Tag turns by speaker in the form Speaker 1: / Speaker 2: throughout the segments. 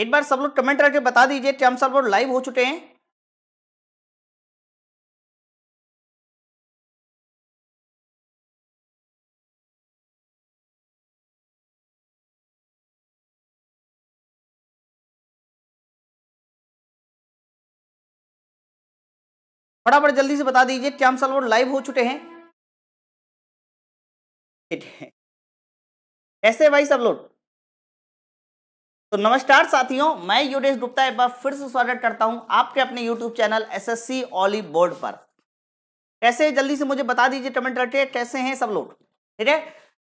Speaker 1: एक बार सब लोग कमेंट करके बता दीजिए कि हम सब लोग लाइव हो चुके हैं बड़ा जल्दी से बता दीजिए क्या हम सब लोग लाइव हो चुके हैं ऐसे भाई सब लोग तो नमस्कार साथियों मैं योगेश गुप्ता एक बार फिर से स्वागत करता हूं आपके अपने YouTube channel S S C ऑली बोर्ड पर कैसे जल्दी से मुझे बता दीजिए कमेंट करके कैसे हैं सब लोग ठीक है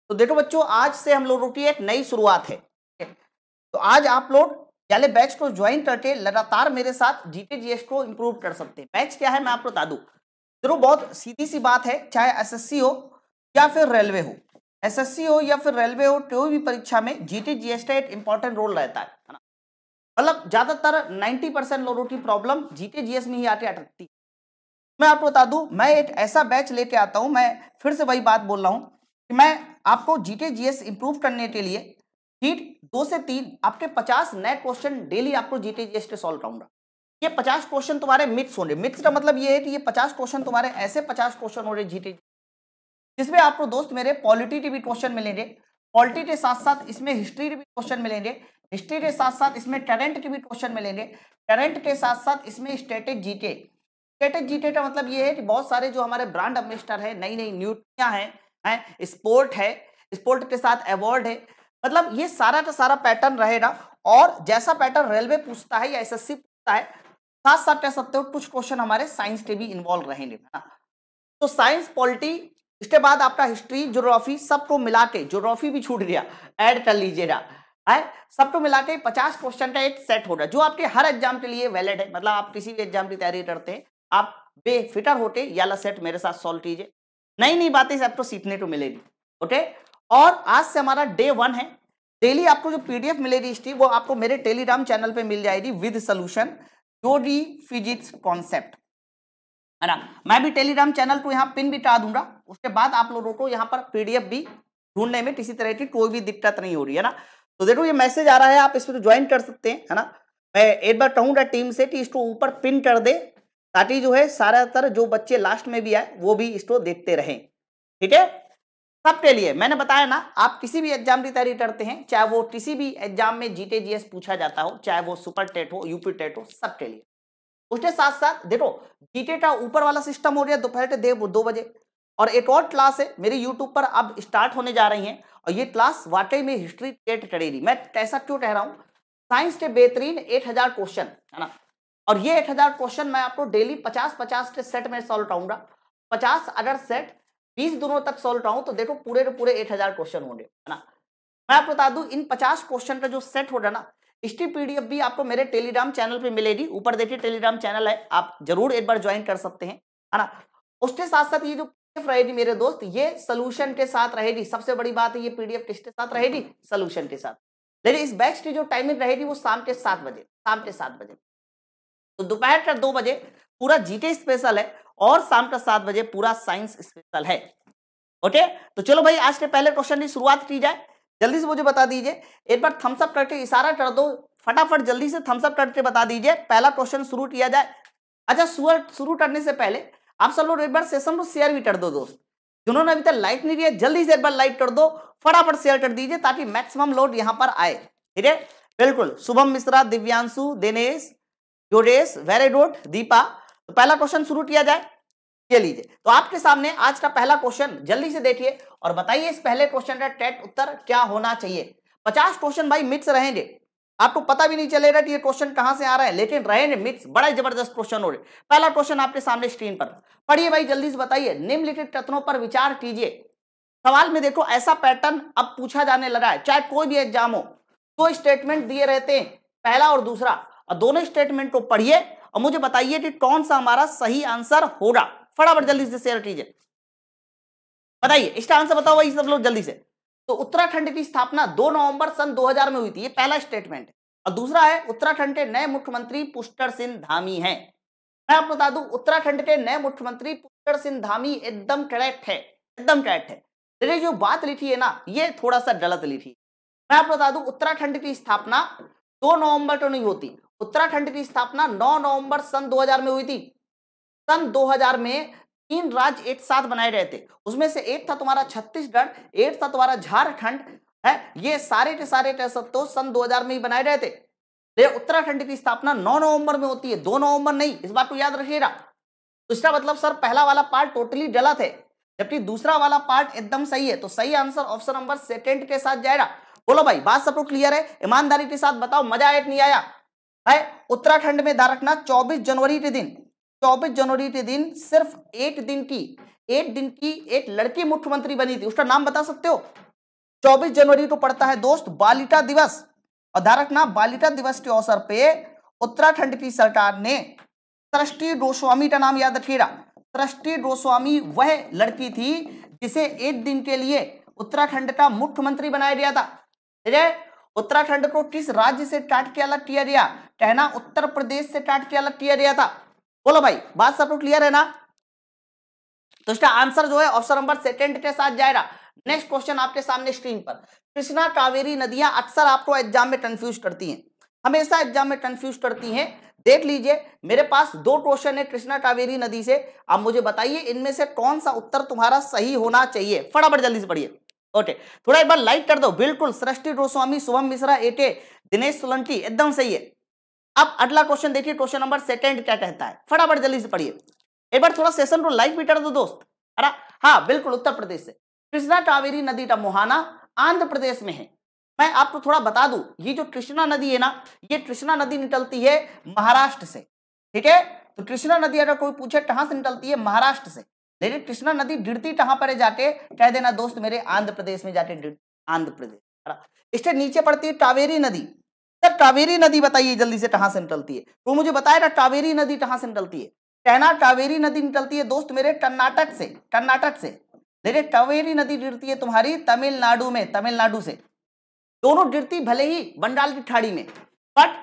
Speaker 1: तो देखो बच्चों आज से हम लोगों की एक नई शुरुआत है तो आज आप लोग याले बैच को ज्वाइन करके लगातार मेरे साथ जीके जीएस को इम्प्रूव कर सकते हैं बैच क्या है मैं आपको बता दूँ देखो बहुत सीधी सी बात है चाहे एस हो या फिर रेलवे हो एसएससी हो या फिर रेलवे हो कोई भी परीक्षा में जीटी जीएसटी एक इंपॉर्टेंट रोल रहता है मतलब ज्यादातर 90 परसेंट लोगों की प्रॉब्लम जीटी जीएस में ही आके अटकती मैं आपको बता दू मैं एक ऐसा बैच लेके आता हूं मैं फिर से वही बात बोल रहा हूँ कि मैं आपको जीटी जीएस इंप्रूव करने के लिए ठीक दो से तीन आपके पचास नए क्वेश्चन डेली आपको जीटी जीएस के सोल्व करूंगा ये पचास क्वेश्चन तुम्हारे मिक्स होंगे मिक्स का मतलब ये है कि ये पचास क्वेश्चन तुम्हारे ऐसे पचास क्वेश्चन हो रहे जीटी जिसमें आपको दोस्त मेरे पॉलिटी के भी क्वेश्चन मिलेंगे पॉलिटी के साथ साथ इसमें हिस्ट्री के भी क्वेश्चन मिलेंगे हिस्ट्री के साथ साथ इसमें टैलेंट के भी क्वेश्चन मिलेंगे टैलेंट के साथ साथ इसमें स्टेटिक जीके स्टेटेज जीके का मतलब ये है कि बहुत सारे जो हमारे ब्रांड एम्बेसडर है नई नई न्यूटियाँ हैं है, स्पोर्ट है स्पोर्ट के साथ अवॉर्ड है मतलब ये सारा का सारा पैटर्न रहेगा और जैसा पैटर्न रेलवे पूछता है या एस पूछता है साथ साथ कह सकते हो कुछ क्वेश्चन हमारे साइंस के भी इन्वॉल्व रहेंगे हाँ। तो साइंस पॉलिटी इसके बाद आपका हिस्ट्री जोग्राफी सबको मिला के जोग्राफी भी छूट गया ऐड कर लीजिएगा है सबको मिला के पचास क्वेश्चन का एक सेट होगा जो आपके हर एग्जाम के लिए वैलिड है मतलब आप किसी भी एग्जाम की तैयारी करते हैं आप बेफिटर होते याला सेट मेरे साथ सॉल्व कीजिए नई नई बातें से आपको सीखने को मिलेगी ओके और आज से हमारा डे वन है डेली आपको जो पीडीएफ मिलेगी इसकी वो आपको मेरे टेलीग्राम चैनल पे मिल जाएगी विद सोल्यूशन जो डी फिजिक्स कॉन्सेप्ट है ना मैं भी टेलीग्राम चैनल को यहाँ पिन भी हटा दूंगा उसके बाद आप लोगों को यहाँ पर पीडीएफ भी ढूंढने में किसी तरह की कोई भी दिक्कत नहीं हो रही है ना तो देखो ये मैसेज आ रहा है आप इसको तो ज्वाइन कर सकते हैं है ना मैं एक बार कहूँगा टीम से कि इसको ऊपर पिन कर दे ताकि जो है सारातर जो बच्चे लास्ट में भी आए वो भी इसको देखते रहें ठीक है सबके लिए मैंने बताया ना आप किसी भी एग्जाम की तैयारी करते हैं चाहे वो किसी भी एग्जाम में जीटे जीएस पूछा जाता हो चाहे वो सुपर टेट हो यूपी टेट हो सबके लिए उसके साथ साथ देखो जीटे का ऊपर वाला सिस्टम हो रहा है दोपहर के देव दो बजे और एक और क्लास है मेरी यूट्यूब पर अब स्टार्ट होने जा रही है और ये क्लास वाकई में हिस्ट्री टेट करेगी मैं ऐसा क्यों कह रहा हूँ साइंस के बेहतरीन एक क्वेश्चन है ना और ये एक क्वेश्चन मैं आपको डेली पचास पचास के सेट में सॉल्व कराऊंगा पचास अगर सेट बीस दिनों तक सॉल्व कराऊँ तो देखो पूरे के पूरे एक हजार क्वेश्चन होंगे है ना मैं आपको बता दूं इन पचास क्वेश्चन का जो सेट होगा ना हिस्ट्री पीडीएफ भी आपको मेरे टेलीग्राम चैनल पे मिलेगी ऊपर देखिए टेलीग्राम चैनल है आप जरूर एक बार ज्वाइन कर सकते हैं है ना उसके साथ साथ ये जो पीडीएफ रहेगी मेरे दोस्त ये सोल्यूशन के साथ रहेगी सबसे बड़ी बात है ये पीडीएफ किसके साथ रहेगी सोल्यूशन के साथ लेकिन इस बैच की जो टाइमिंग रहेगी वो शाम के सात बजे शाम के सात बजे तो दोपहर का दो बजे पूरा जीके स्पेशल है और शाम का सात बजे पूरा साइंस स्पेशल है ओके तो चलो भाई आज के पहले क्वेश्चन की शुरुआत की जाए जल्दी से मुझे बता दीजिए एक बार थम्सअप करके इशारा कर दो फटाफट जल्दी से थम्सअप करके बता दीजिए पहला क्वेश्चन शुरू किया जाए अच्छा सुअर शुरू करने से पहले आप सब लोग एक बार सेशन को शेयर भी कर दो दोस्त जिन्होंने अभी तक लाइक नहीं किया जल्दी से एक बार लाइक कर दो फटाफट शेयर कर दीजिए ताकि मैक्सिमम लोड यहाँ पर आए ठीक है बिल्कुल शुभम मिश्रा दिव्यांशु दिनेश योगेश वेरी गुड दीपा तो पहला क्वेश्चन शुरू किया जाए के लीजिए तो आपके सामने आज का पहला क्वेश्चन जल्दी से देखिए और बताइए इस पहले क्वेश्चन का टेट उत्तर क्या होना चाहिए पचास क्वेश्चन भाई मिक्स रहेंगे आपको पता भी नहीं चलेगा कि ये क्वेश्चन कहां से आ रहा है लेकिन रहेंगे मिक्स बड़ा जबरदस्त क्वेश्चन हो रहे पहला क्वेश्चन आपके सामने स्क्रीन पर पढ़िए भाई जल्दी से बताइए निम्नलिखित कथनों पर विचार कीजिए सवाल में देखो ऐसा पैटर्न अब पूछा जाने लगा है चाहे कोई भी एग्जाम हो दो तो स्टेटमेंट दिए रहते हैं पहला और दूसरा और दोनों स्टेटमेंट को पढ़िए और मुझे बताइए कि कौन सा हमारा सही आंसर होगा फटाफट जल्दी से शेयर कीजिए बताइए इसका आंसर बताओ भाई सब लोग जल्दी से तो उत्तराखंड की स्थापना 2 नवंबर सन 2000 में हुई थी ये पहला स्टेटमेंट और दूसरा है उत्तराखंड के नए मुख्यमंत्री पुष्कर सिंह धामी हैं मैं आपको बता दूं उत्तराखंड के नए मुख्यमंत्री पुष्कर सिंह धामी एकदम करेक्ट है एकदम करेक्ट है मेरे जो बात लिखी है ना ये थोड़ा सा गलत लिखी मैं आपको बता दू उत्तराखंड की स्थापना दो नवंबर को नहीं होती उत्तराखंड की स्थापना नौ नवंबर सन दो में हुई थी सन 2000 में तीन राज्य एक साथ बनाए गए थे उसमें से एक था तुम्हारा छत्तीसगढ़ एक था तुम्हारा झारखंड है ये सारे के सारे कह सब तो सन 2000 में ही बनाए गए थे उत्तराखंड की स्थापना 9 नवंबर में होती है 2 नवंबर नहीं इस बात को याद रखिएगा तो इसका मतलब सर पहला वाला पार्ट टोटली गलत है जबकि दूसरा वाला पार्ट एकदम सही है तो सही आंसर ऑप्शन नंबर सेकेंड के साथ जाएगा बोलो भाई बात सबको तो क्लियर है ईमानदारी के साथ बताओ मजा आया नहीं आया है उत्तराखंड में धारकना 24 जनवरी के दिन चौबीस जनवरी के दिन सिर्फ एट दिन की एट दिन की एक लड़की मुख्यमंत्री बनी थी उसका नाम बता सकते हो चौबीस जनवरी को पड़ता है दोस्त बालिका दिवस और धारक नाम बालिका दिवस के अवसर पे उत्तराखंड की सरकार ने सृष्टि गोस्वामी का नाम याद रखिएगा सृष्टि गोस्वामी वह लड़की थी जिसे एक दिन के लिए उत्तराखंड का मुख्यमंत्री बनाया गया था ठीक है उत्तराखंड को किस राज्य से काट के अलग किया गया कहना उत्तर प्रदेश से काट के अलग किया गया था बोलो भाई बात सब क्लियर तो है ना तो इसका आंसर जो है ऑप्शन नंबर सेकेंड के साथ जाएगा नेक्स्ट क्वेश्चन आपके सामने स्क्रीन पर कृष्णा कावेरी नदियां अक्सर आपको एग्जाम में कंफ्यूज करती हैं हमेशा एग्जाम में कंफ्यूज करती हैं देख लीजिए मेरे पास दो क्वेश्चन है कृष्णा कावेरी नदी से आप मुझे बताइए इनमें से कौन सा उत्तर तुम्हारा सही होना चाहिए फटाफट जल्दी से पढ़िए ओके थोड़ा एक बार लाइक कर दो बिल्कुल सृष्टि गोस्वामी शुभम मिश्रा एटे दिनेश सोलंकी एकदम सही है अब अगला क्वेश्चन देखिए क्वेश्चन नंबर सेकंड क्या कहता है फटाफट जल्दी से पढ़िए एक बार थोड़ा सेशन को लाइक भी कर दो दोस्त अरे हाँ बिल्कुल उत्तर प्रदेश से कृष्णा कावेरी नदी का मुहाना आंध्र प्रदेश में है मैं आपको थोड़ा बता दू ये जो कृष्णा नदी है ना ये कृष्णा नदी निकलती है महाराष्ट्र से ठीक है तो कृष्णा नदी अगर कोई पूछे कहां से निकलती है महाराष्ट्र से लेकिन कृष्णा नदी गिरती कहां पर है जाके कह देना दोस्त मेरे आंध्र प्रदेश में जाके आंध्र प्रदेश इसके नीचे पड़ती है कावेरी नदी सर कावेरी नदी बताइए जल्दी से कहाँ से निकलती है वो मुझे बताया था कावेरी नदी कहाँ से निकलती है कहना कावेरी नदी निकलती है दोस्त मेरे कर्नाटक से कर्नाटक से देखिए कावेरी नदी गिरती है तुम्हारी तमिलनाडु में तमिलनाडु से दोनों गिरती भले ही बंगाल की खाड़ी में बट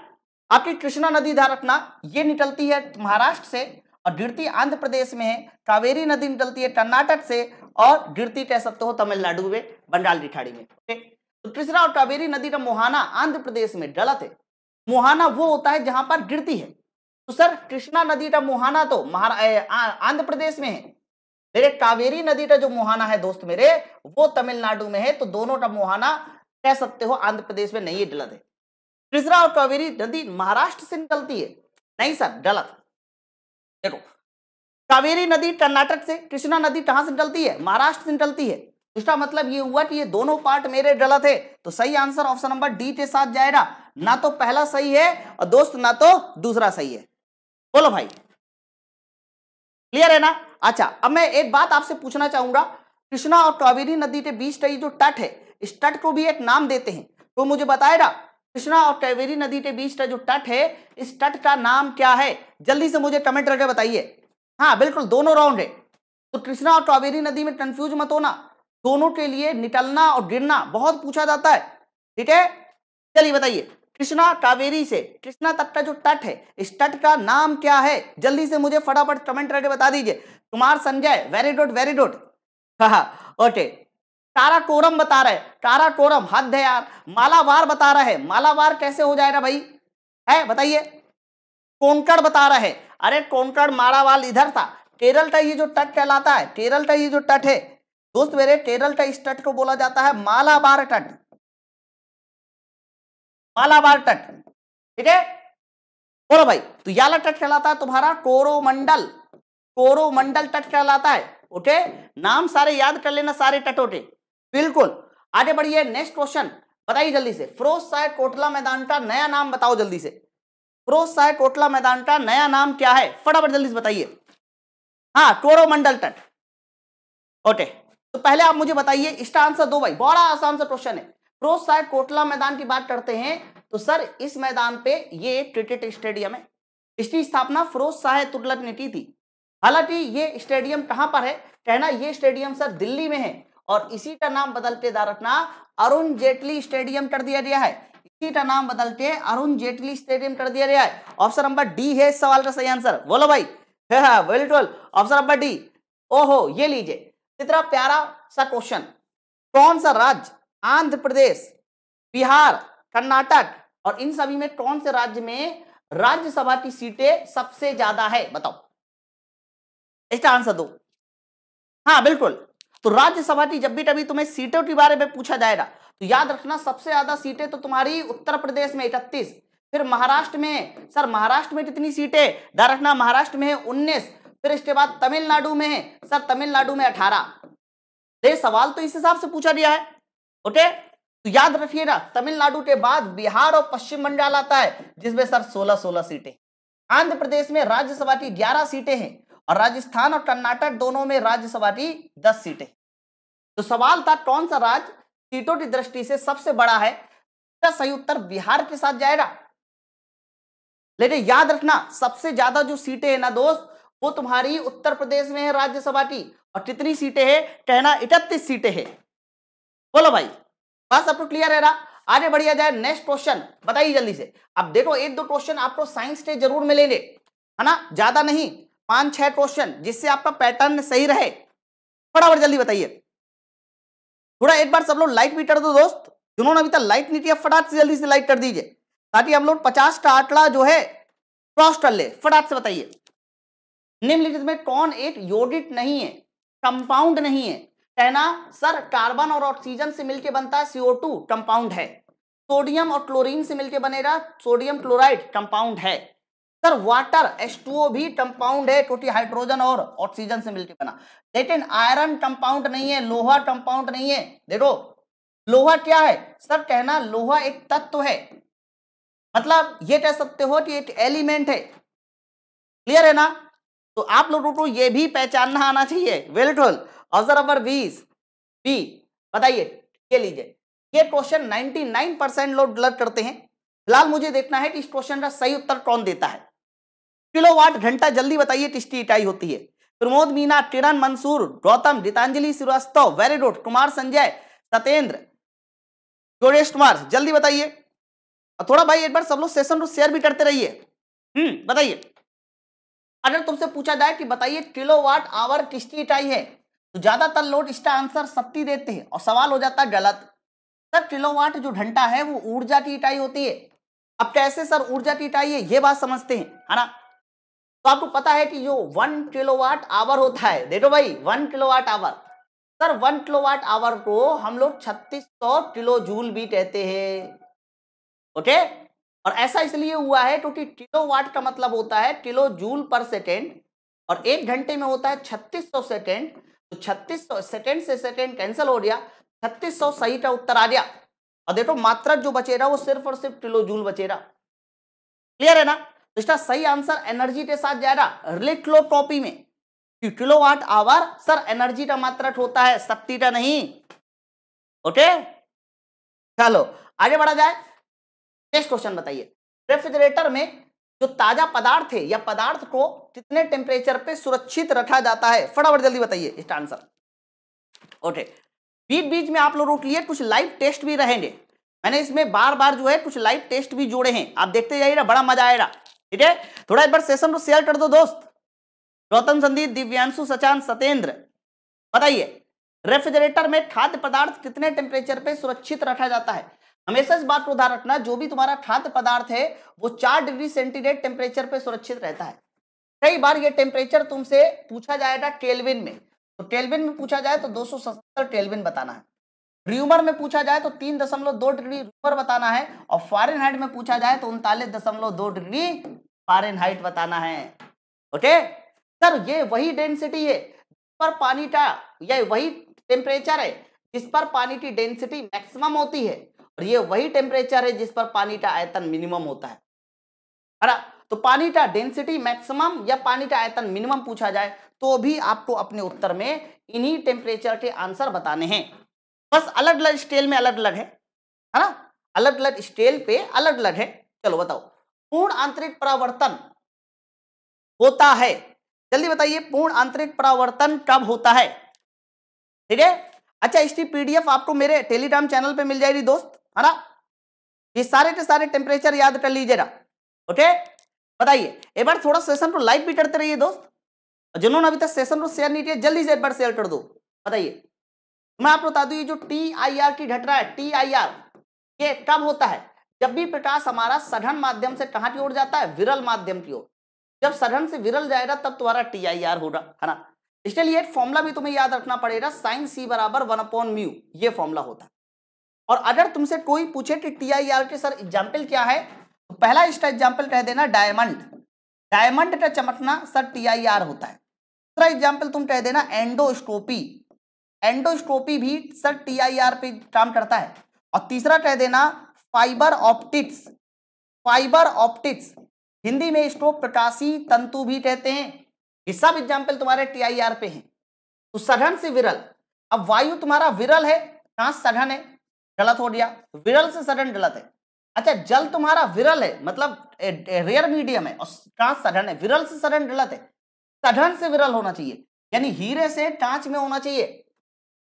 Speaker 1: आपकी कृष्णा नदी ध्यान रखना ये निकलती है महाराष्ट्र से और गिरती आंध्र प्रदेश में है कावेरी नदी निकलती है कर्नाटक से और गिरती कह सकते हो तमिलनाडु में बंगाल की खाड़ी में तो कृष्णा और कावेरी नदी का मोहाना आंध्र प्रदेश में डलत है मोहाना वो होता है जहां पर गिरती है तो सर कृष्णा नदी का मोहाना तो आंध्र प्रदेश में है मेरे कावेरी नदी का जो मोहाना है दोस्त मेरे वो तमिलनाडु में है तो दोनों का मोहाना कह सकते हो आंध्र प्रदेश में नहीं डलत है कृष्णा और कावेरी नदी महाराष्ट्र से निकलती है नहीं सर डलत देखो कावेरी नदी कर्नाटक से कृष्णा नदी कहां से निकलती है महाराष्ट्र से निकलती है उसका मतलब ये हुआ कि ये दोनों पार्ट मेरे गलत है तो सही आंसर ऑप्शन नंबर डी के साथ जाएगा ना तो पहला सही है और दोस्त ना तो दूसरा सही है बोलो भाई क्लियर है ना अच्छा अब मैं एक बात आपसे पूछना चाहूंगा कृष्णा और कावेरी नदी के बीच का जो तट है इस तट को भी एक नाम देते हैं तो मुझे बताएगा कृष्णा और कावेरी नदी के बीच का जो तट है इस तट का नाम क्या है जल्दी से मुझे कमेंट करके बताइए हाँ बिल्कुल दोनों राउंड है तो कृष्णा और कावेरी नदी में कंफ्यूज मत होना दोनों के लिए निटलना और गिरना बहुत पूछा जाता है ठीक है चलिए बताइए कृष्णा कावेरी से कृष्णा तट का जो तट है इस तट का नाम क्या है जल्दी से मुझे फटाफट कमेंट करके बता दीजिए Kumar Sanjay very good very good हाँ ओके काराकोरम बता रहे कोरम हद है यार मालावार बता रहे मालावार कैसे हो जाएगा भाई है बताइए कोंकड़ बता रहे अरे कोंकड़ मारावाल इधर था केरल का ये जो तट कहलाता है केरल का ये जो तट है दोस्त मेरे केरल का तट को बोला जाता है मालाबार तट मालाबार तट ठीक है बोलो भाई तो याला तट कहलाता है तुम्हारा कोरोमंडल कोरोमंडल तट कहलाता है ओके नाम सारे याद कर लेना सारे तटों के बिल्कुल आगे बढ़िए नेक्स्ट क्वेश्चन बताइए जल्दी से फ्रोज शाह कोटला मैदान का नया नाम बताओ जल्दी से फ्रोज साय कोटला मैदान का नया नाम क्या है फटाफट जल्दी से बताइए हाँ कोरोमंडल तट ओके तो पहले आप मुझे बताइए इसका आंसर दो भाई बड़ा आसान सा क्वेश्चन है प्रोज साहब कोटला मैदान की बात करते हैं तो सर इस मैदान पे ये क्रिकेट स्टेडियम है इसकी स्थापना फरोज शाह तुगलक ने की थी हालांकि ये स्टेडियम कहां पर है कहना ये स्टेडियम सर दिल्ली में है और इसी का नाम बदलते दा रखना अरुण जेटली स्टेडियम कर दिया गया है इसी का नाम बदलते अरुण जेटली स्टेडियम कर दिया गया है ऑप्शन नंबर डी है इस सवाल का सही आंसर बोलो भाई ऑप्शन नंबर डी ओहो ये लीजिए कितना प्यारा सा क्वेश्चन कौन सा राज्य आंध्र प्रदेश बिहार कर्नाटक और इन सभी में कौन से राज्य में राज्यसभा की सीटें सबसे ज्यादा है बताओ इसका आंसर दो हाँ बिल्कुल तो राज्यसभा की जब भी कभी तुम्हें सीटों के बारे में पूछा जाएगा तो याद रखना सबसे ज्यादा सीटें तो तुम्हारी उत्तर प्रदेश में इकतीस फिर महाराष्ट्र में सर महाराष्ट्र में कितनी सीटें ध्यान रखना महाराष्ट्र में है उन्नीस फिर इसके बाद तमिलनाडु में है सर तमिलनाडु में अठारह ये सवाल तो इस हिसाब से पूछा गया है ओके तो याद रखिएगा तमिलनाडु के बाद बिहार और पश्चिम बंगाल आता है जिसमें सर सोलह सोलह सीटें आंध्र प्रदेश में राज्यसभा की ग्यारह सीटें हैं और राजस्थान और कर्नाटक दोनों में राज्यसभा की दस सीटें तो सवाल था कौन सा राज्य सीटों की दृष्टि से सबसे बड़ा है सही उत्तर बिहार के साथ जाएगा लेकिन याद रखना सबसे ज्यादा जो सीटें हैं ना दोस्त वो तुम्हारी उत्तर प्रदेश में है राज्यसभा की और कितनी सीटें है कहना इकतीस सीटें है बोलो भाई बात सबको क्लियर है ना आगे बढ़िया जाए नेक्स्ट क्वेश्चन बताइए जल्दी से अब देखो एक दो क्वेश्चन आपको साइंस के जरूर मिलेंगे है ना ज्यादा नहीं पांच छह क्वेश्चन जिससे आपका पैटर्न सही रहे फटाफट जल्दी बताइए थोड़ा एक बार सब लोग लाइक भी कर दो दोस्त जिन्होंने अभी तक लाइक नहीं किया फटाक से जल्दी से लाइक कर दीजिए ताकि हम लोग पचास का आंकड़ा जो है क्रॉस कर ले फटाक से बताइए निम्नलिखित में कौन एक योडिट नहीं है कंपाउंड नहीं है कहना सर कार्बन और ऑक्सीजन से मिलकर बनता है सीओ टू कंपाउंड है सोडियम और क्लोरीन से मिलकर बनेगा सोडियम क्लोराइड कंपाउंड है सर वाटर H2O भी कंपाउंड है क्योंकि हाइड्रोजन और ऑक्सीजन से मिलकर बना लेकिन आयरन कंपाउंड नहीं है लोहा कंपाउंड नहीं है देखो लोहा क्या है सर कहना लोहा एक तत्व है मतलब ये कह सकते हो कि एक एलिमेंट है क्लियर है ना तो आप लोगों को यह भी पहचानना आना चाहिए वेल ट्वेल ऑप्शन नंबर बीस बी बताइए ये लीजिए ये क्वेश्चन 99 परसेंट लोग गलत करते हैं फिलहाल मुझे देखना है कि इस क्वेश्चन का सही उत्तर कौन देता है किलोवाट घंटा जल्दी बताइए किसकी इकाई होती है प्रमोद मीना किरण मंसूर गौतम गीतांजलि श्रीवास्तव वेरी गुड कुमार संजय सत्येंद्र योगेश कुमार जल्दी बताइए और थोड़ा भाई एक बार सब लोग सेशन को शेयर भी करते रहिए हम्म बताइए अगर तुमसे पूछा जाए कि बताइए किलोवाट आवर किसकी इकाई है तो ज्यादातर लोग इसका आंसर सत्ती देते हैं और सवाल हो जाता है गलत सर किलोवाट जो घंटा है वो ऊर्जा की इकाई होती है अब कैसे सर ऊर्जा की इकाई है ये बात समझते हैं है ना तो आपको पता है कि जो वन किलोवाट आवर होता है देखो भाई one kilowatt hour sir one kilowatt hour को हम लोग छत्तीस सौ किलो जूल भी कहते हैं ओके और ऐसा इसलिए हुआ है क्योंकि किलो वाट का मतलब होता है किलो जूल पर सेकेंड और एक घंटे में होता है छत्तीस सौ सेकेंड तो छत्तीस सौ सेकेंड से सेकेंड कैंसिल हो गया छत्तीस सौ सही का उत्तर आ गया और देखो मात्र जो बचेरा वो सिर्फ और सिर्फ किलो जूल बचेरा क्लियर है ना तो इसका सही आंसर एनर्जी के साथ जाएगा लिख लो में kilo watt hour sir energy का मात्रक होता है शक्ति का नहीं ओके चलो आगे बढ़ा जाए नेक्स्ट क्वेश्चन बताइए रेफ्रिजरेटर में जो ताजा पदार्थ है या पदार्थ को कितने टेम्परेचर पे सुरक्षित रखा जाता है फटाफट जल्दी बताइए इसका आंसर ओके बीच बीच में आप लोग रोक लिए कुछ लाइव टेस्ट भी रहेंगे मैंने इसमें बार बार जो है कुछ लाइव टेस्ट भी जोड़े हैं आप देखते जाइएगा बड़ा मजा आएगा ठीक है थोड़ा एक बार सेशन को शेयर कर दो दोस्त गौतम संदीप दिव्यांशु सचान सत्येंद्र बताइए रेफ्रिजरेटर में खाद्य पदार्थ कितने टेम्परेचर पे सुरक्षित रखा जाता है हमेशा इस बात को ध्यान रखना जो भी तुम्हारा खाद्य पदार्थ है वो चार डिग्री सेंटीग्रेड टेम्परेचर पर सुरक्षित रहता है कई बार ये टेम्परेचर तुमसे पूछा जाएगा केल्विन में तो केल्विन में पूछा जाए तो दो केल्विन बताना है र्यूमर में पूछा जाए तो तीन दशमलव दो डिग्री र्यूमर बताना है और फॉरेनहाइट में पूछा जाए तो उनतालीस दशमलव दो डिग्री फॉरेनहाइट बताना है ओके सर ये वही डेंसिटी है जिस पर पानी का ये वही टेम्परेचर है जिस पर पानी की डेंसिटी मैक्सिमम होती है और ये वही टेम्परेचर है जिस पर पानी का आयतन मिनिमम होता है अरा तो पानी का डेंसिटी मैक्सिमम या पानी का आयतन मिनिमम पूछा जाए तो भी आपको अपने उत्तर में इन्हीं टेम्परेचर के आंसर बताने हैं बस अलग अलग स्टेल में अलग अलग है है ना अलग अलग स्टेल पे अलग अलग है चलो बताओ पूर्ण आंतरिक परावर्तन होता है जल्दी बताइए पूर्ण आंतरिक परावर्तन कब होता है ठीक है अच्छा इसकी पीडीएफ आपको मेरे टेलीग्राम चैनल पे मिल जाएगी दोस्त है ना ये सारे के सारे टेम्परेचर याद कर लीजिएगा ओके बताइए एक बार थोड़ा सेशन को लाइक भी करते रहिए दोस्त जिन्होंने अभी तक सेशन को शेयर नहीं किया जल्दी से एक बार शेयर कर दो बताइए मैं आपको बता दूं ये जो टी आई आर की घटना है टी आई आर ये कब होता है जब भी प्रकाश हमारा सघन माध्यम से कहां की ओर जाता है विरल माध्यम की ओर जब सघन से विरल जाएगा तब तुम्हारा टी आई आर होगा है ना इसके लिए एक फॉर्मुला भी तुम्हें याद रखना पड़ेगा साइन सी बराबर वन अपॉन म्यू ये फॉर्मुला होता है और अगर तुमसे कोई पूछे कि टी आई आर के सर एग्जाम्पल क्या है तो पहला इसका एग्जाम्पल कह देना डायमंड डायमंड का चमकना सर टी आई आर होता है दूसरा एग्जाम्पल तुम कह देना एंडोस्कोपी एंडोस्कोपी भी सर टी आई आर पे काम करता है और तीसरा कह देना fibre optics fibre optics Hindi में इसको प्रकाशी तंतु भी कहते हैं ये सब एग्जाम्पल तुम्हारे टी आई आर पे हैं तो सघन से विरल अब वायु तुम्हारा विरल है कहाँ सघन है गलत हो गया विरल से सडन गलत है अच्छा जल तुम्हारा विरल है मतलब रेयर मीडियम है और ट्रांस सडन है विरल से सडन गलत है सडन से विरल होना चाहिए यानी हीरे से टांच में होना चाहिए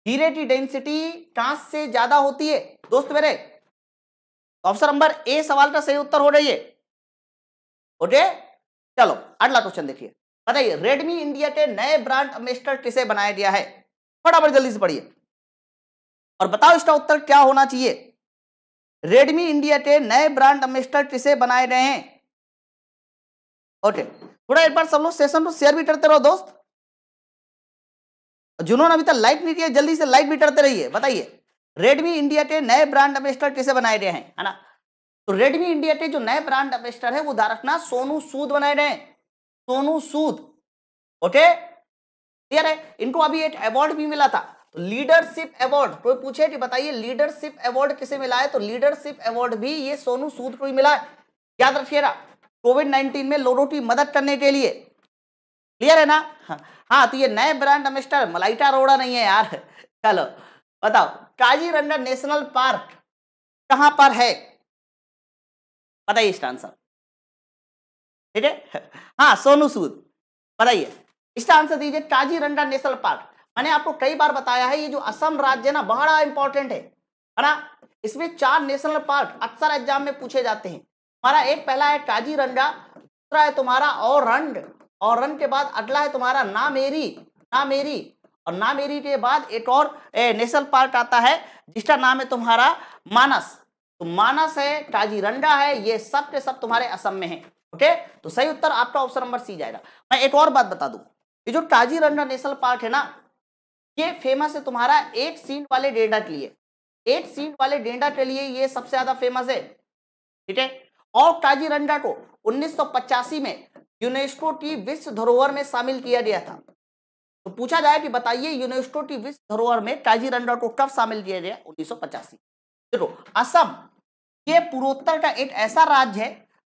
Speaker 1: हीरे की डेंसिटी टांच से ज्यादा होती है दोस्त मेरे ऑप्शन नंबर ए सवाल का सही उत्तर हो रही है ओके चलो अगला क्वेश्चन देखिए बताइए रेडमी इंडिया के नए ब्रांड अम्बेस्टर किसे बनाया गया है फटाफट जल्दी से पढ़िए और बताओ इसका उत्तर क्या होना चाहिए रेडमी इंडिया के नए ब्रांड अम्बेस्टर किसे बनाए गए हैं ओके थोड़ा एक बार सब लोग सेशन को शेयर भी करते रहो दोस्त जिन्होंने अभी तक लाइक नहीं किया जल्दी से लाइक भी करते रहिए बताइए रेडमी इंडिया के नए ब्रांड अम्बेस्टर किसे बनाए गए हैं है ना तो रेडमी इंडिया के जो नए ब्रांड अम्बेस्टर है वो धारकना सोनू सूद बनाए गए सोनू सूद ओके क्लियर है इनको अभी एक अवार्ड भी मिला था लीडरशिप अवार्ड कोई पूछे कि बताइए लीडरशिप अवार्ड किसे मिला है तो लीडरशिप अवार्ड भी ये सोनू सूद को ही मिला है याद रखिएगा कोविड नाइनटीन में लोगों की मदद करने के लिए क्लियर है ना हाँ, हाँ तो ये नए ब्रांड एम्बेस्टर मलाइटा रोड़ा नहीं है यार चलो बताओ काजीरंगा नेशनल पार्क कहां पर है बताइए इसका आंसर ठीक है हाँ सोनू सूद बताइए इसका आंसर दीजिए काजीरंगा नेशनल पार्क मैंने आपको कई बार बताया है ये जो असम राज्य ना बड़ा इंपॉर्टेंट है ना इसमें चार नेशनल पार्क अक्सर एग्जाम में पूछे जाते हैं हमारा एक पहला है काजीरंगा दूसरा है तुम्हारा और और रंड के बाद अगला है तुम्हारा नामेरी नामेरी और नामेरी के बाद एक और नेशनल पार्क आता है जिसका नाम है तुम्हारा मानस तो मानस है काजीरंगा है ये सब के सब तुम्हारे असम में है ओके तो सही उत्तर आपका ऑप्शन नंबर सी जाएगा मैं एक और बात बता दू ये जो काजीरंगा नेशनल पार्क है ना ये फेमस है तुम्हारा एट सीन वाले डेंडा के लिए एट सीन वाले डेंडा के लिए ये सबसे ज्यादा फेमस है ठीक है और काजी रंडा को उन्नीस में यूनेस्को की विश्व धरोहर में शामिल किया गया था तो पूछा जाए कि बताइए यूनेस्को की विश्व धरोहर में काजी रंडा को कब शामिल किया गया उन्नीस देखो असम ये पूर्वोत्तर का एक ऐसा राज्य है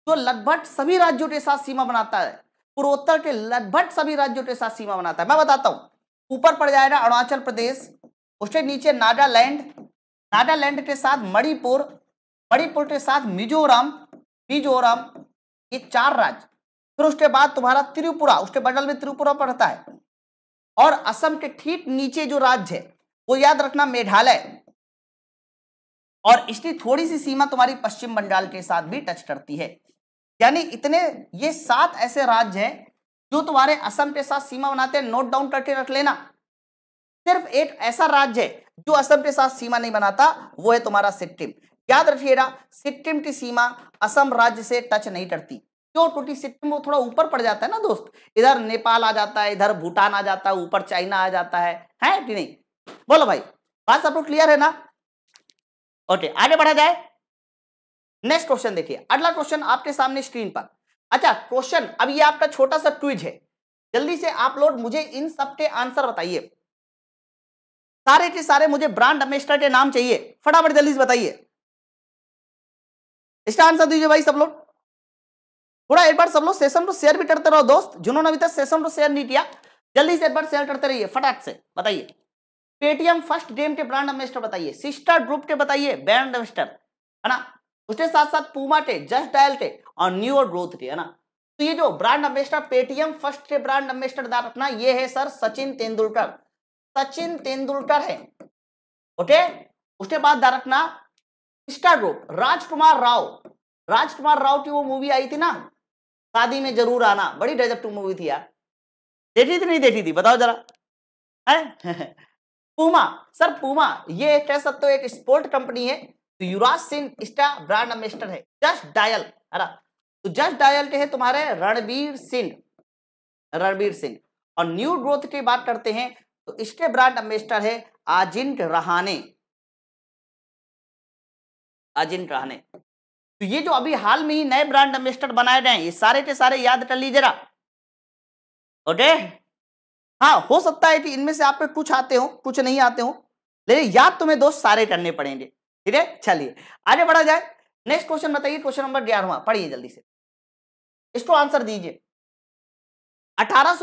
Speaker 1: जो लगभग सभी राज्यों के साथ सीमा बनाता है पूर्वोत्तर के लगभग सभी राज्यों के साथ सीमा बनाता है मैं बताता हूं ऊपर पड़ जाएगा अरुणाचल प्रदेश उसके नीचे नागालैंड नागालैंड के साथ मणिपुर मणिपुर के साथ मिजोरम मिजोरम ये चार राज्य फिर उसके बाद तुम्हारा त्रिपुरा उसके बगल में त्रिपुरा पड़ता है और असम के ठीक नीचे जो राज्य है वो याद रखना मेघालय और इसकी थोड़ी सी सीमा तुम्हारी पश्चिम बंगाल के साथ भी टच करती है यानी इतने ये सात ऐसे राज्य हैं जो तुम्हारे असम के साथ सीमा बनाते हैं नोट डाउन करके रख लेना सिर्फ एक ऐसा राज्य है जो असम के साथ सीमा नहीं बनाता वो है तुम्हारा सिक्किम याद रखिएगा सिक्किम की सीमा असम राज्य से टच नहीं करती क्यों टूटी सिक्किम वो थोड़ा ऊपर पड़ जाता है ना दोस्त इधर नेपाल आ जाता है इधर भूटान आ जाता है ऊपर चाइना आ जाता है है कि नहीं बोलो भाई बात सबको क्लियर है ना ओके आगे बढ़ा जाए नेक्स्ट क्वेश्चन देखिए अगला क्वेश्चन आपके सामने स्क्रीन पर अच्छा क्वेश्चन अब ये आपका छोटा सा क्विज है जल्दी से आप लोग मुझे इन सब के आंसर बताइए सारे के सारे मुझे ब्रांड अम्बेसडर के नाम चाहिए फटाफट जल्दी से बताइए इसका आंसर दीजिए भाई सब लोग थोड़ा एक बार सब लोग सेशन को शेयर भी करते रहो दोस्त जिन्होंने अभी तक सेशन को शेयर नहीं किया जल्दी से एक बार शेयर करते रहिए फटाक से बताइए पेटीएम फर्स्ट गेम के ब्रांड अम्बेसडर बताइए सिस्टर ग्रुप के बताइए ब्रांड अम्बेसडर है ना उसके साथ साथ पूमा थे जस्ट डायल थे और न्यू और ग्रोथ थे है ना तो ये जो ब्रांड अम्बेस्टर पेटीएम फर्स्ट के ब्रांड एम्बेसडरदार रखना ये है सर सचिन तेंदुलकर सचिन तेंदुलकर है ओके उसके बाद ध्यान रखना स्टार ग्रुप राजकुमार राव राजकुमार राव की वो मूवी आई थी ना शादी में जरूर आना बड़ी डेजप टू मूवी थी यार देखी थी नहीं देखी थी बताओ जरा है पूमा सर पूमा ये कह सकते हो एक स्पोर्ट कंपनी है तो युवराज सिंह इसका ब्रांड एम्बेस्टर है जस्ट डायल है ना तो जस्ट डायल के है तुम्हारे रणबीर सिंह रणबीर सिंह और न्यू ग्रोथ की बात करते हैं तो इसके ब्रांड एम्बेस्टर है आजिंट रहाने आजिंट रहाने तो ये जो अभी हाल में ही नए ब्रांड एम्बेस्टर बनाए गए ये सारे के सारे याद कर लीजिए जरा ओके हाँ हो सकता है कि इनमें से आप पे कुछ आते हो कुछ नहीं आते हो लेकिन याद तुम्हें दोस्त सारे करने पड़ेंगे ठीक है चलिए आगे बढ़ा जाए नेक्स्ट क्वेश्चन बताइए क्वेश्चन नंबर ग्यारहवा पढ़िए जल्दी से इसको आंसर दीजिए अठारह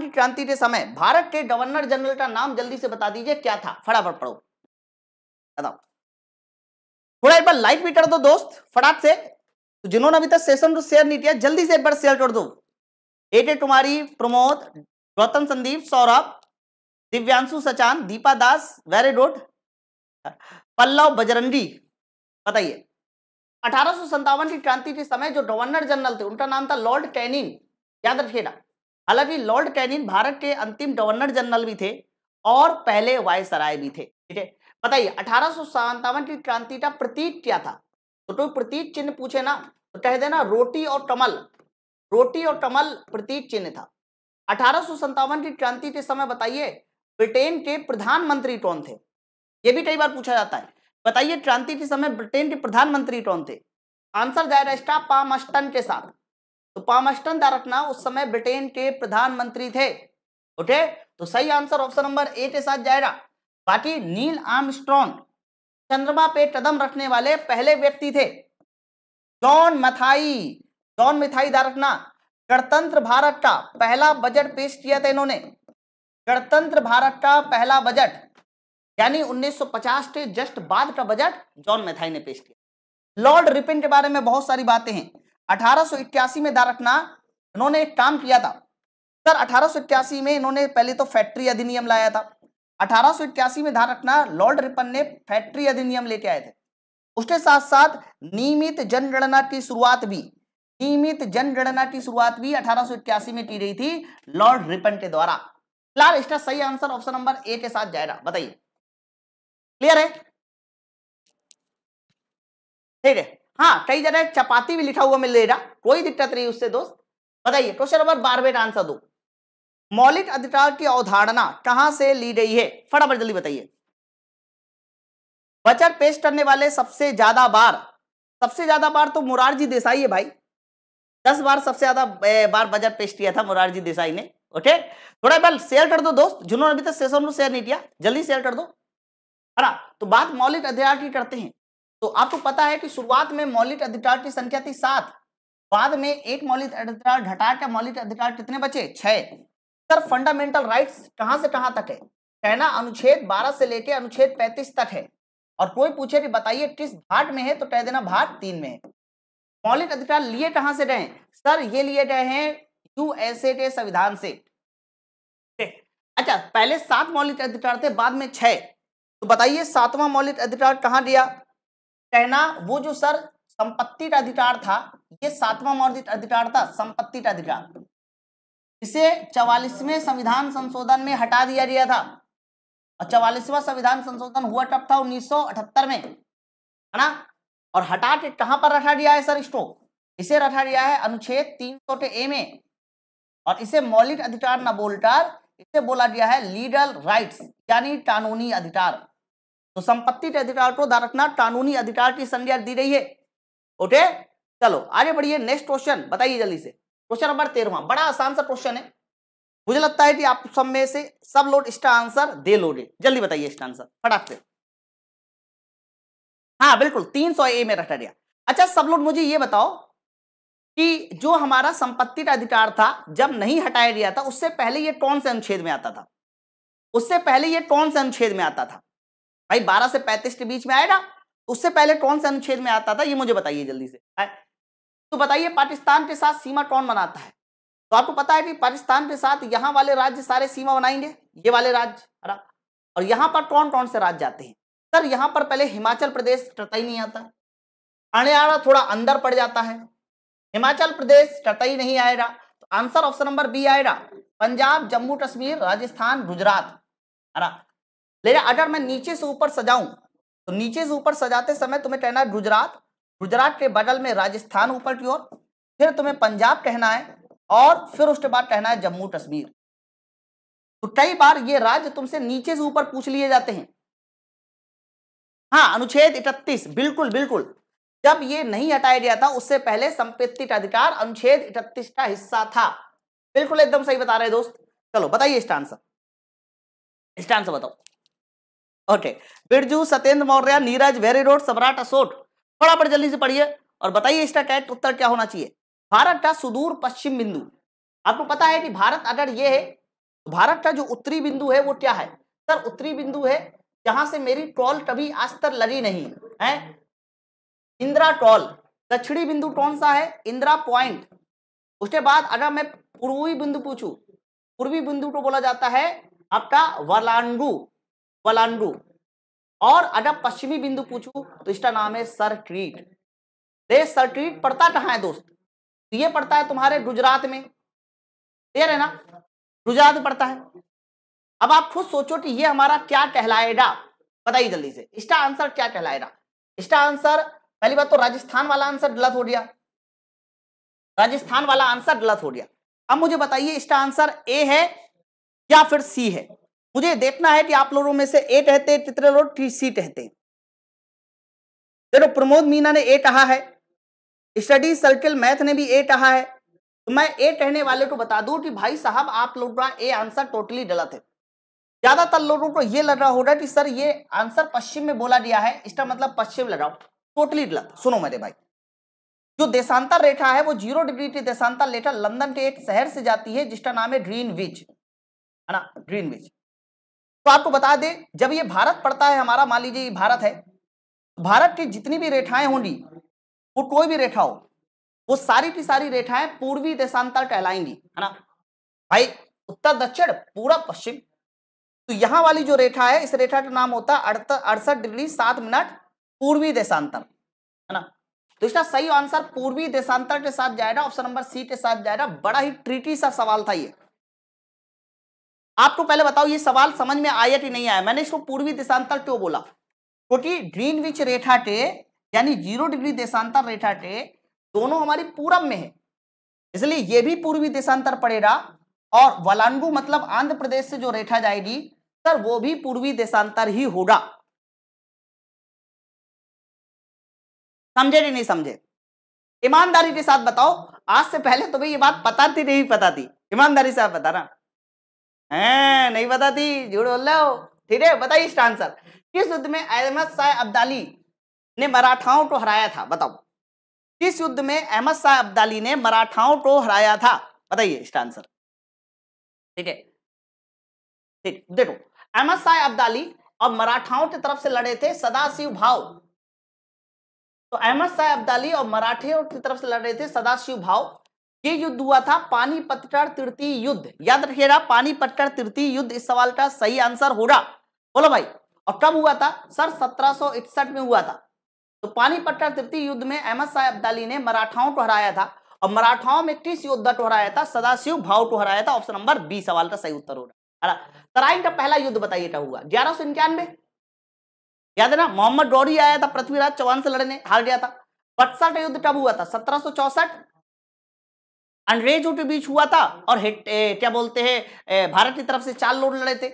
Speaker 1: की क्रांति के समय भारत के गवर्नर जनरल का नाम जल्दी से बता दीजिए क्या था फटाफट पढ़ो बताओ थोड़ा एक बार लाइक भी कर दो दोस्त फटाक से तो जिन्होंने अभी तक सेशन को शेयर नहीं किया जल्दी से एक बार शेयर कर दो एटे के कुमारी प्रमोद गौतम संदीप सौरभ दिव्यांशु सचान दीपा दास वेरी गुड पल्लव बजरंगी बताइए अठारह की क्रांति के समय जो गवर्नर जनरल थे उनका नाम था लॉर्ड कैनिन याद रखिएगा हालांकि लॉर्ड कैनिन भारत के अंतिम गवर्नर जनरल भी थे और पहले वायसराय भी थे ठीक है बताइए अठारह की क्रांति का प्रतीक क्या था तो कोई तो प्रतीक चिन्ह पूछे ना तो कह देना रोटी और कमल रोटी और कमल प्रतीक चिन्ह था अठारह की क्रांति के समय बताइए ब्रिटेन के प्रधानमंत्री कौन थे ये भी कई बार पूछा जाता है बताइए क्रांति के समय ब्रिटेन के प्रधानमंत्री कौन थे आंसर जाएगा इसका पामस्टन के साथ तो पामस्टन दारकना उस समय ब्रिटेन के प्रधानमंत्री थे ओके तो सही आंसर ऑप्शन नंबर ए के साथ जाएगा बाकी नील आर्मस्ट्रॉन्ग चंद्रमा पे कदम रखने वाले पहले व्यक्ति थे जॉन मथाई जॉन मिथाई दारकना गणतंत्र भारत का पहला बजट पेश किया था इन्होंने गणतंत्र भारत का पहला बजट यानी 1950 के जस्ट बाद का बजट जॉन मेथाई ने पेश किया लॉर्ड रिपिन के बारे में बहुत सारी बातें हैं अठारह में दारकना इन्होंने एक काम किया था सर अठारह में इन्होंने पहले तो फैक्ट्री अधिनियम लाया था अठारह में धारकना लॉर्ड रिपन ने फैक्ट्री अधिनियम लेके आए थे उसके साथ साथ नियमित जनगणना की शुरुआत भी नियमित जनगणना की शुरुआत भी अठारह में की गई थी लॉर्ड रिपन के द्वारा फिलहाल इसका सही आंसर ऑप्शन नंबर ए के साथ जाएगा बताइए क्लियर है ठीक है हाँ कई जगह चपाती भी लिखा हुआ मिल रहा कोई दिक्कत नहीं उससे दोस्त बताइए क्वेश्चन नंबर बारहवे का आंसर दो मौलिक अधिकार की अवधारणा कहां से ली गई है फटाफट जल्दी बताइए बचत पेश करने वाले सबसे ज्यादा बार सबसे ज्यादा बार तो मुरारजी देसाई है भाई दस बार सबसे ज्यादा बार बजट पेश किया था मुरारजी देसाई ने ओके थोड़ा बल शेयर कर दो दोस्त जिन्होंने अभी तक सेशन शेयर नहीं किया जल्दी शेयर कर दो ना तो बात मौलिक अधिकार की करते हैं तो आपको पता है कि शुरुआत में मौलिक अधिकार की संख्या थी सात बाद में एक मौलिक अधिकार घटाकर मौलिक अधिकार कितने बचे छह सर फंडामेंटल राइट्स कहां से कहां तक है कहना अनुच्छेद 12 से लेकर अनुच्छेद 35 तक है और कोई पूछे कि बताइए किस भाग में है तो कह देना भाग तीन में है मौलिक अधिकार लिए कहां से गए सर ये लिए गए हैं यूएसए के संविधान से अच्छा पहले सात मौलिक अधिकार थे बाद में छह तो बताइए सातवां मौलिक अधिकार कहाँ दिया कहना वो जो सर संपत्ति का अधिकार था ये सातवां मौलिक अधिकार था संपत्ति का अधिकार इसे चवालीसवें संविधान संशोधन में हटा दिया गया था और चवालीसवा संविधान संशोधन हुआ कब था उन्नीस में है ना और हटा के कहां पर रखा गया है सर इसको इसे रखा गया है अनुच्छेद तीन सौ ए में और इसे मौलिक अधिकार न बोलकर इसे बोला गया है लीगल राइट्स यानी कानूनी अधिकार तो संपत्ति के अधिकार को रखना कानूनी अधिकार की संज्ञा दी रही है ओके चलो आगे बढ़िए नेक्स्ट क्वेश्चन बताइए जल्दी से क्वेश्चन नंबर तेरह बड़ा आसान सा क्वेश्चन है मुझे लगता है कि आप सब में से सब लोग इसका आंसर दे लोगे जल्दी बताइए इसका आंसर फटाक से हाँ बिल्कुल तीन सौ ए में रखा गया अच्छा सब लोग मुझे ये बताओ कि जो हमारा संपत्ति का अधिकार था जब नहीं हटाया गया था उससे पहले ये कौन से अनुच्छेद में आता था उससे पहले ये कौन से अनुच्छेद में आता था भाई 12 से 35 के बीच में आएगा उससे पहले कौन से अनुच्छेद में आता था ये मुझे बताइए जल्दी से तो बताइए पाकिस्तान के साथ सीमा कौन बनाता है तो आपको पता है कि पाकिस्तान के साथ यहाँ वाले राज्य सारे सीमा बनाएंगे ये वाले राज्य और यहाँ पर कौन कौन से राज्य आते हैं सर यहाँ पर पहले हिमाचल प्रदेश कतई नहीं आता हरियाणा थोड़ा अंदर पड़ जाता है हिमाचल प्रदेश कतई नहीं आएगा तो आंसर ऑप्शन नंबर बी आएगा पंजाब जम्मू कश्मीर राजस्थान गुजरात अरा लेकिन अगर मैं नीचे से ऊपर सजाऊं तो नीचे से ऊपर सजाते समय तुम्हें कहना है गुजरात गुजरात के बगल में राजस्थान ऊपर की ओर फिर तुम्हें पंजाब कहना है और फिर उसके बाद कहना है जम्मू कश्मीर तो कई बार ये राज्य तुमसे नीचे से ऊपर पूछ लिए जाते हैं हाँ अनुच्छेद इकतीस बिल्कुल बिल्कुल जब ये नहीं हटाया गया था उससे पहले संपत्ति का अधिकार अनुच्छेद इकतीस का हिस्सा था बिल्कुल एकदम सही बता रहे दोस्त चलो बताइए इसका आंसर इसका आंसर बताओ ओके बिरजू सत्येंद्र मौर्य नीरज वेरी रोड सम्राट अशोक फटाफट जल्दी से पढ़िए और बताइए इसका कैट उत्तर क्या होना चाहिए भारत का सुदूर पश्चिम बिंदु आपको पता है कि भारत अगर ये है तो भारत का जो उत्तरी बिंदु है वो क्या है सर उत्तरी बिंदु है जहां से मेरी ट्रॉल कभी आज तक लगी नहीं है इंदिरा ट्रॉल दक्षिणी बिंदु कौन सा है इंदिरा पॉइंट उसके बाद अगर मैं पूर्वी बिंदु पूछू पूर्वी बिंदु को बोला जाता है आपका वलांगू वलांडू और अगर पश्चिमी बिंदु पूछू तो इसका नाम है सर ट्रीट दे सर ट्रीट पड़ता कहाँ है दोस्त तो ये पड़ता है तुम्हारे गुजरात में क्लियर है ना गुजरात पड़ता है अब आप खुद सोचो कि ये हमारा क्या कहलाएगा बताइए जल्दी से इसका आंसर क्या कहलाएगा इसका आंसर पहली बात तो राजस्थान वाला आंसर गलत हो गया राजस्थान वाला आंसर गलत हो गया अब मुझे बताइए इसका आंसर ए है या फिर सी है मुझे देखना है कि आप लोगों में से ए कहते हैं कितने लोग सी कहते हैं देखो प्रमोद मीना ने ए कहा है स्टडी सर्कल मैथ ने भी ए कहा है तो मैं ए कहने वाले को बता दूं कि भाई साहब आप लोग का ए आंसर टोटली गलत है ज्यादातर लोगों को यह लग रहा होगा कि सर ये आंसर पश्चिम में बोला गया है इसका मतलब पश्चिम लगाओ टोटली गलत सुनो मेरे भाई जो देशांतर रेखा है वो जीरो डिग्री की देशांतर रेखा लंदन के एक शहर से जाती है जिसका नाम है ग्रीन विच है ना ग्रीन विच तो आपको बता दें जब ये भारत पड़ता है हमारा मान लीजिए भारत है भारत की जितनी भी रेखाएं होंगी वो कोई भी रेखा हो वो सारी की सारी रेखाएं पूर्वी देशांतर कहलाएंगी है ना भाई उत्तर दक्षिण पूरा पश्चिम तो यहां वाली जो रेखा है इस रेखा का नाम होता है अड़सठ डिग्री सात मिनट पूर्वी देशांतर है ना तो इसका सही आंसर पूर्वी देशांतर के साथ जाएगा ऑप्शन नंबर सी के साथ जाएगा बड़ा ही ट्रिकी सा सवाल था ये आपको तो पहले बताओ ये सवाल समझ में आया कि नहीं आया मैंने इसको पूर्वी देशांतर क्यों बोला क्योंकि ग्रीन विच रेठाटे यानी जीरो डिग्री देशांतर रेठाटे दोनों हमारी पूरब में है इसलिए ये भी पूर्वी देशांतर पड़ेगा और वलांगू मतलब आंध्र प्रदेश से जो रेठा जाएगी सर वो भी पूर्वी देशांतर ही होगा समझे कि नहीं समझे ईमानदारी के साथ बताओ आज से पहले तो भाई ये बात पता थी नहीं पता थी ईमानदारी से आप बता रहा हैं नहीं बताती झूठ बोल रहे हो ठीक है बताइए इसका आंसर किस युद्ध में अहमद शाह अब्दाली ने मराठाओं को हराया था बताओ किस युद्ध में अहमद शाह अब्दाली ने मराठाओं को हराया था बताइए इसका आंसर ठीक है ठीक देखो अहमद शाह अब्दाली और मराठाओं की तरफ से लड़े थे सदाशिव भाव तो अहमद शाह अब्दाली और मराठियों की तरफ से लड़ रहे थे सदाशिव भाव ये युद्ध हुआ था पानीपतटर तृतीय युद्ध याद रखिएगा पानीपतटर तृतीय युद्ध इस सवाल का सही आंसर होगा बोलो भाई और कब हुआ था सर सत्रह में हुआ था तो पानीपट्टा तृतीय युद्ध में अहमद शाह अब्दाली ने मराठाओं को हराया था और मराठाओं में किस योद्धा को हराया था सदाशिव भाव को हराया था ऑप्शन नंबर बी सवाल का सही उत्तर हो रहा तराइन का पहला युद्ध बताइए क्या हुआ ग्यारह सौ याद है ना मोहम्मद गौरी आया था पृथ्वीराज चौहान से लड़ने हार गया था बक्सर का युद्ध कब हुआ था सत्रह सौ चौसठ अंग्रेजों के बीच हुआ था और ए, क्या बोलते हैं भारत की तरफ से चार लोग लड़े थे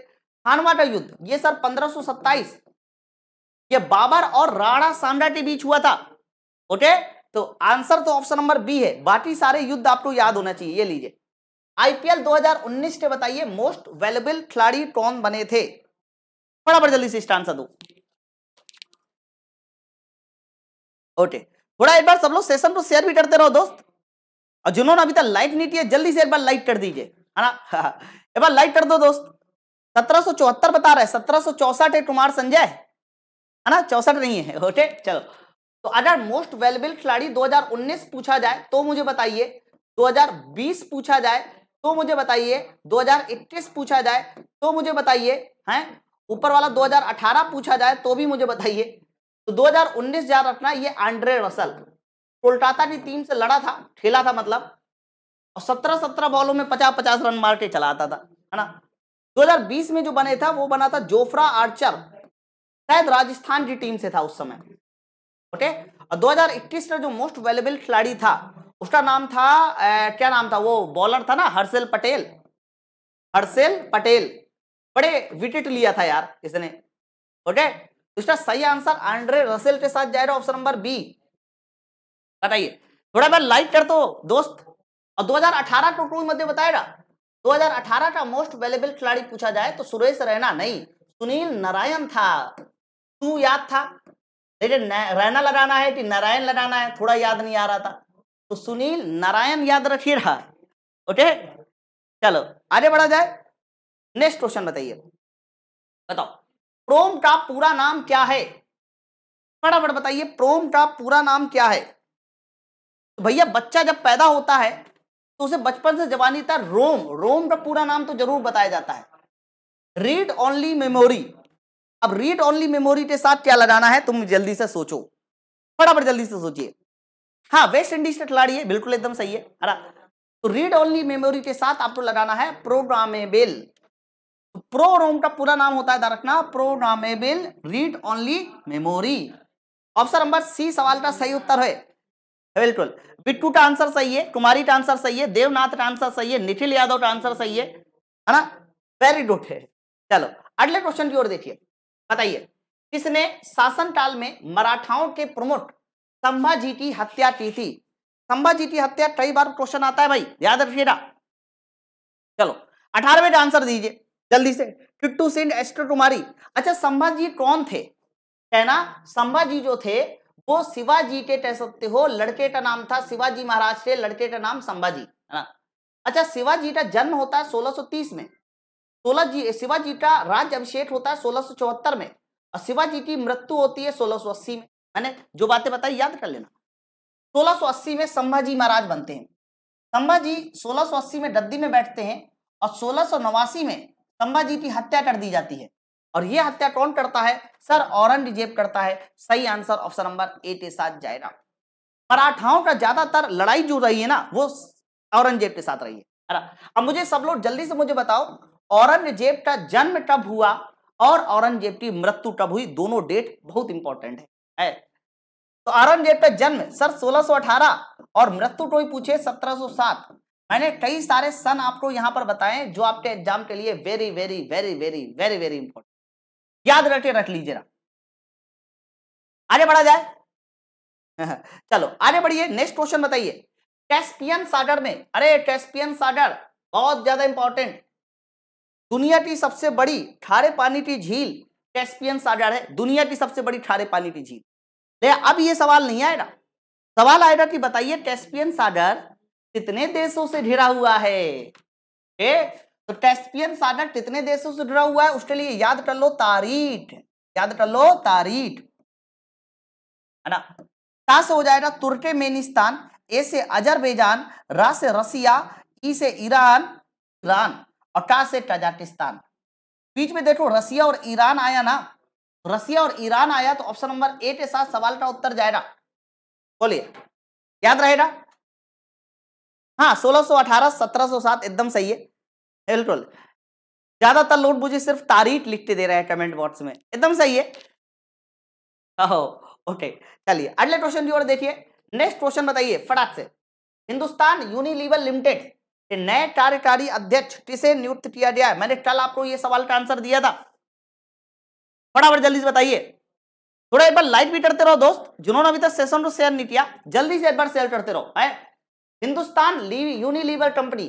Speaker 1: खानवा का युद्ध ये सर 1527 ये बाबर और राणा सांडा के बीच हुआ था ओके तो आंसर तो ऑप्शन नंबर बी है बाकी सारे युद्ध आपको याद होना चाहिए ये लीजिए आईपीएल 2019 के बताइए मोस्ट वेलेबल खिलाड़ी कौन बने थे बराबर जल्दी से इसका आंसर दो ओके थोड़ा एक बार सब लोग सेशन को शेयर भी करते रहो दोस्त और जिन्होंने अभी तक लाइक नहीं किया जल्दी से एक बार लाइक कर दीजिए है ना एक बार लाइक कर दो दोस्त सत्रह बता रहा है सत्रह है कुमार संजय है ना चौसठ नहीं है ओके चलो तो अगर मोस्ट वेलेबल खिलाड़ी 2019 पूछा जाए तो मुझे बताइए 2020 पूछा जाए तो मुझे बताइए 2021 पूछा जाए तो मुझे बताइए हैं ऊपर वाला 2018 पूछा जाए तो भी मुझे बताइए तो 2019 याद रखना ये आंड्रे रसल कोलकाता की टीम से लड़ा था खेला था मतलब और सत्रह सत्रह बॉलों में पचास पचास रन मार के चलाता था है ना 2020 में जो बने था वो बना था जोफ्रा आर्चर शायद राजस्थान की टीम से था उस समय ओके और 2021 का जो मोस्ट वेलेबल खिलाड़ी था उसका नाम था ए, क्या नाम था वो बॉलर था ना हर्षेल पटेल हर्षेल पटेल बड़े विकेट लिया था यार इसने ओके उसका तो सही आंसर आंड्रे रसेल के साथ जाएगा ऑप्शन नंबर बी बताइए थोड़ा बहुत लाइक कर दो तो दोस्त और 2018 टू टू मध्य बताएगा 2018 का मोस्ट वेलेबल खिलाड़ी पूछा जाए तो सुरेश रैना नहीं सुनील नारायण था तू याद था लेकिन रैना लगाना है कि नारायण लगाना है थोड़ा याद नहीं आ रहा था तो सुनील नारायण याद रखिए रहा ओके चलो आगे बढ़ा जाए नेक्स्ट क्वेश्चन बताइए बताओ प्रोम का पूरा नाम क्या है फटाफट बताइए प्रोम का पूरा नाम क्या है तो भैया बच्चा जब पैदा होता है तो उसे बचपन से जवानी तक रोम रोम का पूरा नाम तो जरूर बताया जाता है रीड ओनली मेमोरी अब रीड ओनली मेमोरी के साथ क्या लगाना है तुम जल्दी से सोचो फटाफट जल्दी से सोचिए हाँ वेस्ट इंडीज का खिलाड़ी है बिल्कुल एकदम सही है अरा तो रीड ओनली मेमोरी के साथ आपको लगाना है प्रोग्रामेबल तो प्रो रोम का पूरा नाम होता है रखना programmable read only memory option number C सवाल का सही उत्तर है बिल्कुल बिट्टू का आंसर सही है कुमारी का आंसर सही है देवनाथ का आंसर सही है निखिल यादव का आंसर सही है है ना वेरी गुड है चलो अगले क्वेश्चन की ओर देखिए बताइए किसने शासन काल में मराठाओं के प्रमुख संभाजी की हत्या की थी संभाजी की हत्या कई बार क्वेश्चन आता है भाई याद रखिएगा चलो अठारहवें का आंसर दीजिए जल्दी से किट्टू सिंह एस्टर कुमारी अच्छा संभाजी कौन थे कहना संभाजी जो थे वो शिवाजी के कह सकते हो लड़के का नाम था शिवाजी महाराज के लड़के का नाम संभाजी है ना अच्छा शिवाजी का जन्म होता है 1630 में सोलह जी शिवाजी का राज्य अभिषेक होता है सोलह में और शिवाजी की मृत्यु होती है सोलह में मैंने जो बातें बताई याद कर लेना 1680 में संभाजी महाराज बनते हैं संभाजी 1680 में गद्दी में बैठते हैं और सोलह में संभाजी की हत्या कर दी जाती है और ये हत्या कौन करता है सर औरंगजेब करता है सही आंसर ऑप्शन नंबर ए के साथ जाएगा मराठाओं का ज्यादातर लड़ाई जो रही है ना वो औरंगजेब के साथ रही है अब मुझे सब लोग जल्दी से मुझे बताओ औरंगजेब का जन्म कब हुआ और औरंगजेब की मृत्यु कब हुई दोनों डेट बहुत इंपॉर्टेंट है, है। तो औरंगजेब का जन्म सर 1618 और मृत्यु को ही पूछे 1707 मैंने कई सारे सन आपको यहां पर बताए जो आपके एग्जाम के लिए very very very very very very important याद रखे रख लीजिए ना आगे बढ़ा जाए चलो आगे बढ़िए नेक्स्ट क्वेश्चन बताइए कैस्पियन सागर में अरे कैस्पियन सागर बहुत ज्यादा इंपॉर्टेंट दुनिया की सबसे बड़ी खारे पानी की झील कैस्पियन सागर है दुनिया की सबसे बड़ी खारे पानी की झील अब ये सवाल नहीं आएगा सवाल आएगा कि बताइए कैस्पियन सागर कितने देशों से घिरा हुआ है ए तो टेस्पियन सागर कितने देशों से जुड़ा हुआ है उसके लिए याद कर लो तारीट याद कर लो तारीट है ना ता से हो जाएगा तुर्केमेनिस्तान ए से अजरबैजान रा से रसिया ई से ईरान ईरान और का से कजाकिस्तान बीच में देखो रसिया और ईरान आया ना रसिया और ईरान आया तो ऑप्शन नंबर ए के साथ सवाल का उत्तर जाएगा बोलिए याद रहेगा हाँ सोलह सो अठारह सत्रह सो सात एकदम सही है बिल्कुल ज्यादातर लोग मुझे सिर्फ तारीख लिखते दे रहे हैं कमेंट बॉक्स में एकदम सही है ओके चलिए अगले क्वेश्चन की ओर देखिए नेक्स्ट क्वेश्चन बताइए फटाक से हिंदुस्तान यूनिलीवर लिमिटेड के नए कार्यकारी अध्यक्ष किसे नियुक्त किया गया है मैंने कल आपको ये सवाल का आंसर दिया था फटाफट जल्दी से बताइए थोड़ा एक बार लाइक भी करते रहो दोस्त जिन्होंने अभी तक सेशन को शेयर नहीं किया जल्दी से एक बार शेयर करते रहो है हिंदुस्तान यूनिलीवर कंपनी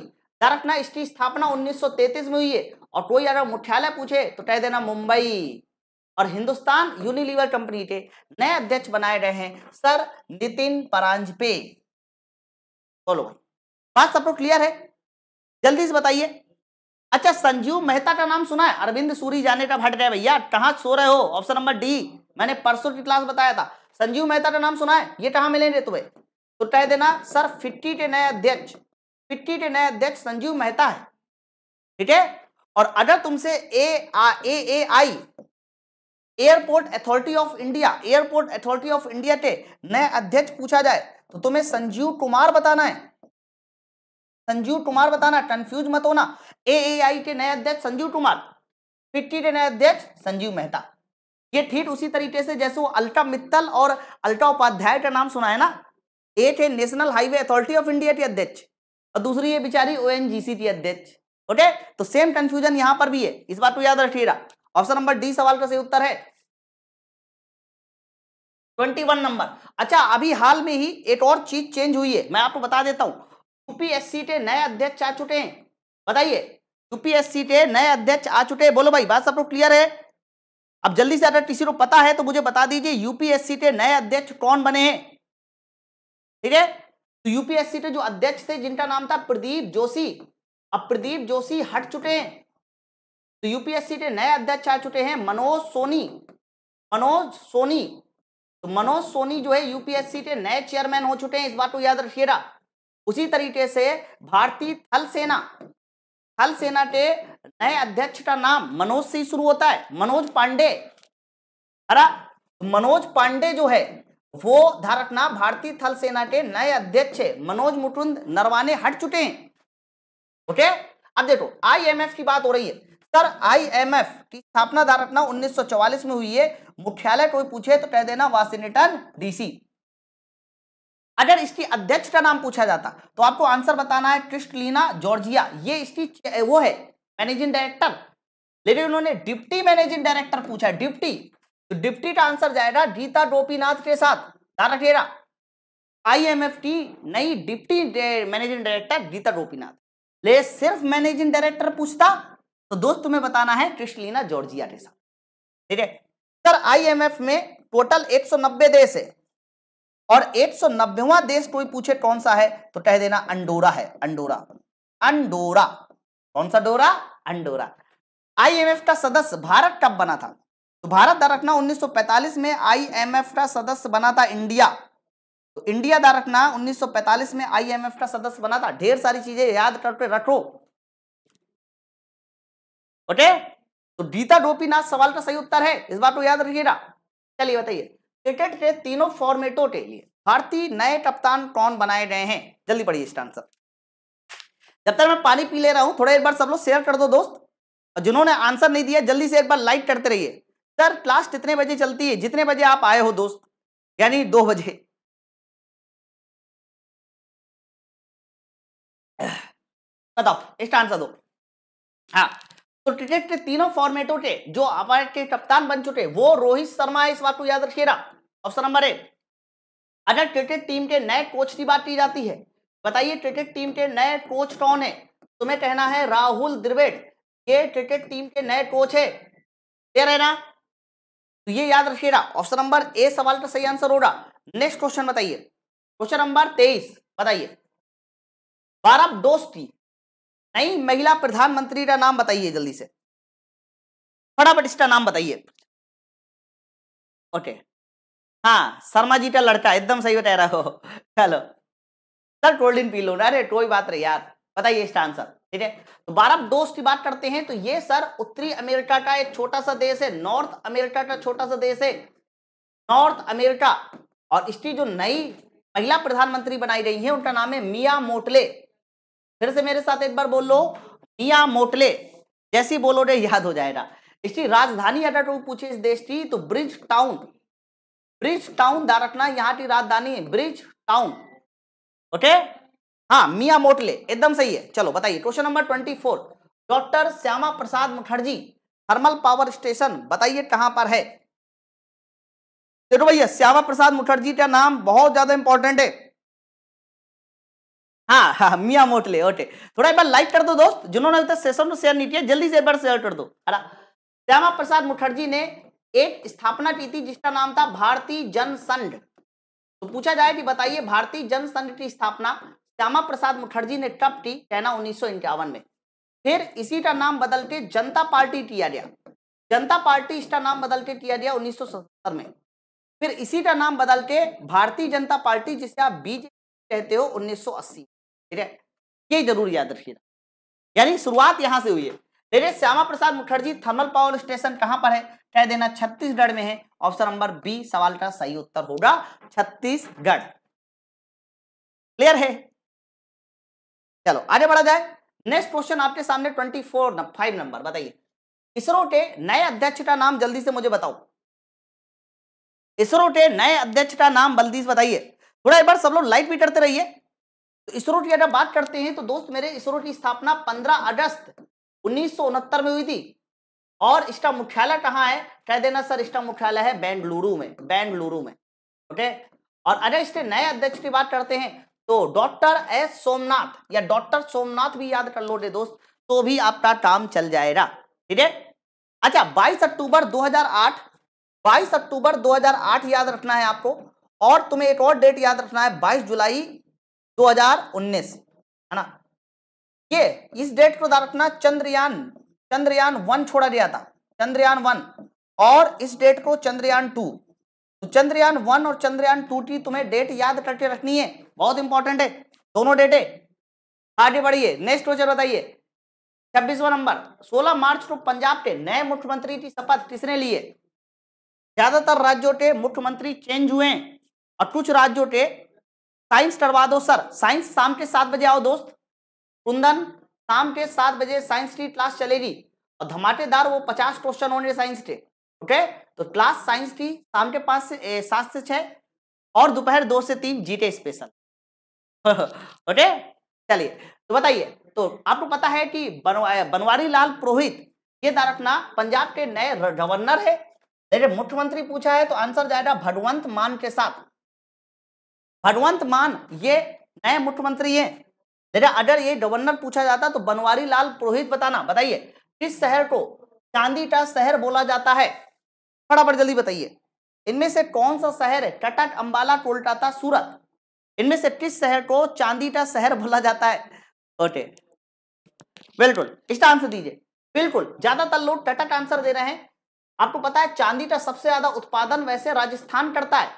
Speaker 1: रखना इसकी स्थापना 1933 में हुई है और कोई अगर मुख्यालय पूछे तो कह देना मुंबई और हिंदुस्तान यूनिलीवर कंपनी के नए अध्यक्ष बनाए गए हैं सर नितिन परांजपे बोलो भाई बात लोग क्लियर है जल्दी से बताइए अच्छा संजीव मेहता का नाम सुना है अरविंद सूरी जाने का भट गए भैया कहाँ सो रहे हो ऑप्शन नंबर डी मैंने परसों की क्लास बताया था संजीव मेहता का नाम सुना है ये कहाँ मिलेंगे तुम्हें तो कह देना सर फिट्टी के नए अध्यक्ष फिक्की के नए अध्यक्ष संजीव मेहता है ठीक है और अगर तुमसे ए आ, A A I airport authority of India airport authority of India के नए अध्यक्ष पूछा जाए तो तुम्हें संजीव कुमार बताना है संजीव कुमार बताना कंफ्यूज मत होना ए ए आई के नए अध्यक्ष संजीव कुमार फिक्की के नए अध्यक्ष संजीव मेहता ये ठीक उसी तरीके से जैसे वो अल्टा मित्तल और अल्टा उपाध्याय का नाम सुना है ना एक है national highway authority of India के अध्यक्ष और दूसरी है बिचारी ओ अध्यक्ष ओके तो सेम कंफ्यूजन यहां पर भी है इस बात को याद रखिएगा ऑप्शन नंबर डी सवाल का सही उत्तर है 21 नंबर अच्छा अभी हाल में ही एक और चीज चेंज हुई है मैं आपको बता देता हूं यूपीएससी के नए अध्यक्ष आ चुके हैं बताइए यूपीएससी के नए अध्यक्ष आ चुके हैं बोलो भाई बात सबको क्लियर है अब जल्दी से अगर किसी को पता है तो मुझे बता दीजिए यूपीएससी के नए अध्यक्ष कौन बने हैं ठीक है तो यूपीएससी के जो अध्यक्ष थे जिनका नाम था प्रदीप जोशी अब प्रदीप जोशी हट चुके हैं तो यूपीएससी के नए अध्यक्ष आ चुके हैं मनोज सोनी मनोज सोनी तो मनोज सोनी जो है यूपीएससी के नए चेयरमैन हो चुके हैं इस बात को याद रखिएगा उसी तरीके से भारतीय थल सेना थल सेना के नए अध्यक्ष का नाम मनोज से शुरू होता है मनोज पांडे अरा तो मनोज पांडे जो है वो धारकना भारतीय थल सेना के नए अध्यक्ष मनोज मुकुंद नरवाने हट चुके हैं ओके अब देखो आईएमएफ की बात हो रही है सर आईएमएफ की स्थापना धारकना 1944 में हुई है मुख्यालय कोई पूछे तो कह देना वाशिंगटन डीसी अगर इसकी अध्यक्ष का नाम पूछा जाता तो आपको आंसर बताना है क्रिस्टलीना जॉर्जिया ये इसकी वो है मैनेजिंग डायरेक्टर लेकिन उन्होंने डिप्टी मैनेजिंग डायरेक्टर पूछा डिप्टी तो डिप्टी का आंसर जाएगा रीता गोपीनाथ के साथ तारा ठेरा टी नई deputy managing director Rita Gopinath ले सिर्फ मैनेजिंग डायरेक्टर पूछता तो दोस्त तुम्हें बताना है क्रिस्टलिना जॉर्जिया के साथ ठीक है सर आईएमएफ में टोटल 190 देश है और नब्बेवा देश कोई पूछे कौन सा है तो कह देना अंडोरा है अंडोरा अंडोरा कौन सा डोरा अंडोरा आईएमएफ का सदस्य भारत कब बना था तो भारत दारकना 1945 में आईएमएफ का सदस्य बना था इंडिया तो इंडिया दारकना 1945 में आईएमएफ का सदस्य बना था ढेर सारी चीजें याद करके रखो ओके तो गीता गोपीनाथ सवाल का सही उत्तर है इस बात को याद रखिएगा चलिए बताइए क्रिकेट के तीनों फॉर्मेटो के लिए भारतीय नए कप्तान कौन बनाए गए हैं जल्दी पढ़िए इसका आंसर जब तक मैं पानी पी ले रहा हूं थोड़ा एक बार सब लोग शेयर कर दो दोस्त जिन्होंने आंसर नहीं दिया जल्दी से एक बार लाइक करते रहिए सर क्लास कितने बजे चलती है जितने बजे आप आए हो दोस्त यानी दो बजे बताओ इसका आंसर दो हाँ तो क्रिकेट के तीनों फॉर्मेटों के जो हमारे के कप्तान बन चुके वो रोहित शर्मा है इस बात को याद रखिएगा ऑप्शन नंबर एक अगर क्रिकेट टीम के नए कोच की बात की जाती है बताइए क्रिकेट टीम के नए कोच कौन है तुम्हें कहना है राहुल द्रिवेद ये क्रिकेट टीम के नए कोच है क्लियर है ना तो ये याद रखिएगा ऑप्शन नंबर ए सवाल का सही आंसर होगा नेक्स्ट क्वेश्चन बताइए क्वेश्चन नंबर तेईस बताइए बारह दोस्ती नई महिला प्रधानमंत्री का नाम बताइए जल्दी से फटाफट इसका नाम बताइए ओके हाँ शर्मा जी का लड़का एकदम सही बता रहा हो चलो सर कोल्ड ड्रिंक पी लो अरे कोई बात नहीं यार बताइए इसका आंसर ठीक है तो बारह दोस्त की बात करते हैं तो ये सर उत्तरी अमेरिका का एक छोटा सा देश है नॉर्थ अमेरिका का छोटा सा देश है नॉर्थ अमेरिका और इसकी जो नई महिला प्रधानमंत्री बनाई गई है उनका नाम है मिया मोटले फिर से मेरे साथ एक बार बोल लो मिया मोटले जैसी बोलोगे याद हो जाएगा इसकी राजधानी अगर तुम पूछे इस देश की तो ब्रिज टाउन ब्रिज टाउन दारकना यहाँ की राजधानी है ब्रिज टाउन ओके हाँ मिया मोटले एकदम सही है चलो बताइए question number twenty four doctor Shyama Prasad Mukherjee thermal power station बताइए कहां पर है देखो भैया श्यामा प्रसाद मुखर्जी का नाम बहुत ज्यादा इंपॉर्टेंट है हाँ हाँ, हाँ मिया मोटले ओटे थोड़ा एक बार लाइक कर दो दोस्त जिन्होंने अभी तक सेशन को शेयर नहीं किया जल्दी से एक बार शेयर कर दो श्यामा प्रसाद मुखर्जी ने एक स्थापना की थी जिसका नाम था भारतीय जनसंघ तो पूछा जाए कि बताइए भारतीय जनसंघ की स्थापना श्यामा प्रसाद मुखर्जी ने कब टी कहना उन्नीस में फिर इसी का नाम बदल के जनता पार्टी टिया गया जनता पार्टी इसका नाम बदल के टिया गया उन्नीस में फिर इसी का नाम बदल के भारतीय जनता पार्टी जिसे आप बीजेपी कहते हो 1980 ठीक है ये जरूर याद रखिएगा यानी शुरुआत यहाँ से हुई है देखिए Shyama Prasad Mukherjee thermal power station कहाँ पर है कह देना छत्तीसगढ़ में है ऑप्शन नंबर बी सवाल का सही उत्तर होगा छत्तीसगढ़ क्लियर है चलो आगे बढ़ा जाए नेक्स्ट क्वेश्चन आपके सामने ट्वेंटी फोर फाइव नंबर बताइए इसरो के नए अध्यक्ष का नाम जल्दी से मुझे बताओ इसरो के नए अध्यक्ष का नाम बल्दी बताइए थोड़ा एक बार सब लोग लाइट भी करते रहिए तो इसरो की अगर बात करते हैं तो दोस्त मेरे इसरो की स्थापना 15 अगस्त उन्नीस में हुई थी और इसका मुख्यालय कहाँ है कह देना सर इसका मुख्यालय है बेंगलुरु में बेंगलुरु में ओके और अगर इसके नए अध्यक्ष की बात करते हैं तो डॉक्टर एस सोमनाथ या डॉक्टर सोमनाथ भी याद कर लो रे दोस्त तो भी आपका काम चल जाएगा ठीक है अच्छा 22 अक्टूबर 2008 22 अक्टूबर 2008 याद रखना है आपको और तुम्हें एक और डेट याद रखना है 22 जुलाई 2019 है ना ये इस डेट को याद रखना चंद्रयान चंद्रयान वन छोड़ा गया था चंद्रयान वन और इस डेट को चंद्रयान टू तो चंद्रयान वन और चंद्रयान टू की तुम्हें डेट याद करके रखनी है बहुत इंपॉर्टेंट है दोनों डेटे आगे बढ़िए नेक्स्ट क्वेश्चन बताइए छब्बीसवा नंबर 16 मार्च को पंजाब के नए मुख्यमंत्री की शपथ किसने लिए ज्यादातर राज्यों के मुख्यमंत्री चेंज हुए हैं और कुछ राज्यों के साइंस करवा दो सर साइंस शाम के सात बजे आओ दोस्त कुंदन शाम के सात बजे साइंस की क्लास चलेगी और धमाकेदार वो पचास क्वेश्चन होंगे साइंस के ओके तो क्लास साइंस थी शाम के पास से सात से छः और दोपहर दो से तीन जीटे स्पेशल ओके चलिए तो बताइए तो आपको पता है कि बनवारी लाल पुरोहित ये दारकना पंजाब के नए गवर्नर है देखिए मुख्यमंत्री पूछा है तो आंसर जाएगा भगवंत मान के साथ भगवंत मान ये नए मुख्यमंत्री हैं देखिए अगर ये गवर्नर पूछा जाता तो बनवारी लाल पुरोहित बताना बताइए किस शहर को चांदी का शहर बोला जाता है फटाफट जल्दी बताइए इनमें से कौन सा शहर है कटक अंबाला कोलकाता सूरत इनमें से किस शहर को चांदीटा शहर बोला जाता है ओके बिल्कुल इसका आंसर दीजिए बिल्कुल ज्यादातर लोग टटक आंसर दे रहे हैं आपको पता है चांदी का सबसे ज्यादा उत्पादन वैसे राजस्थान करता है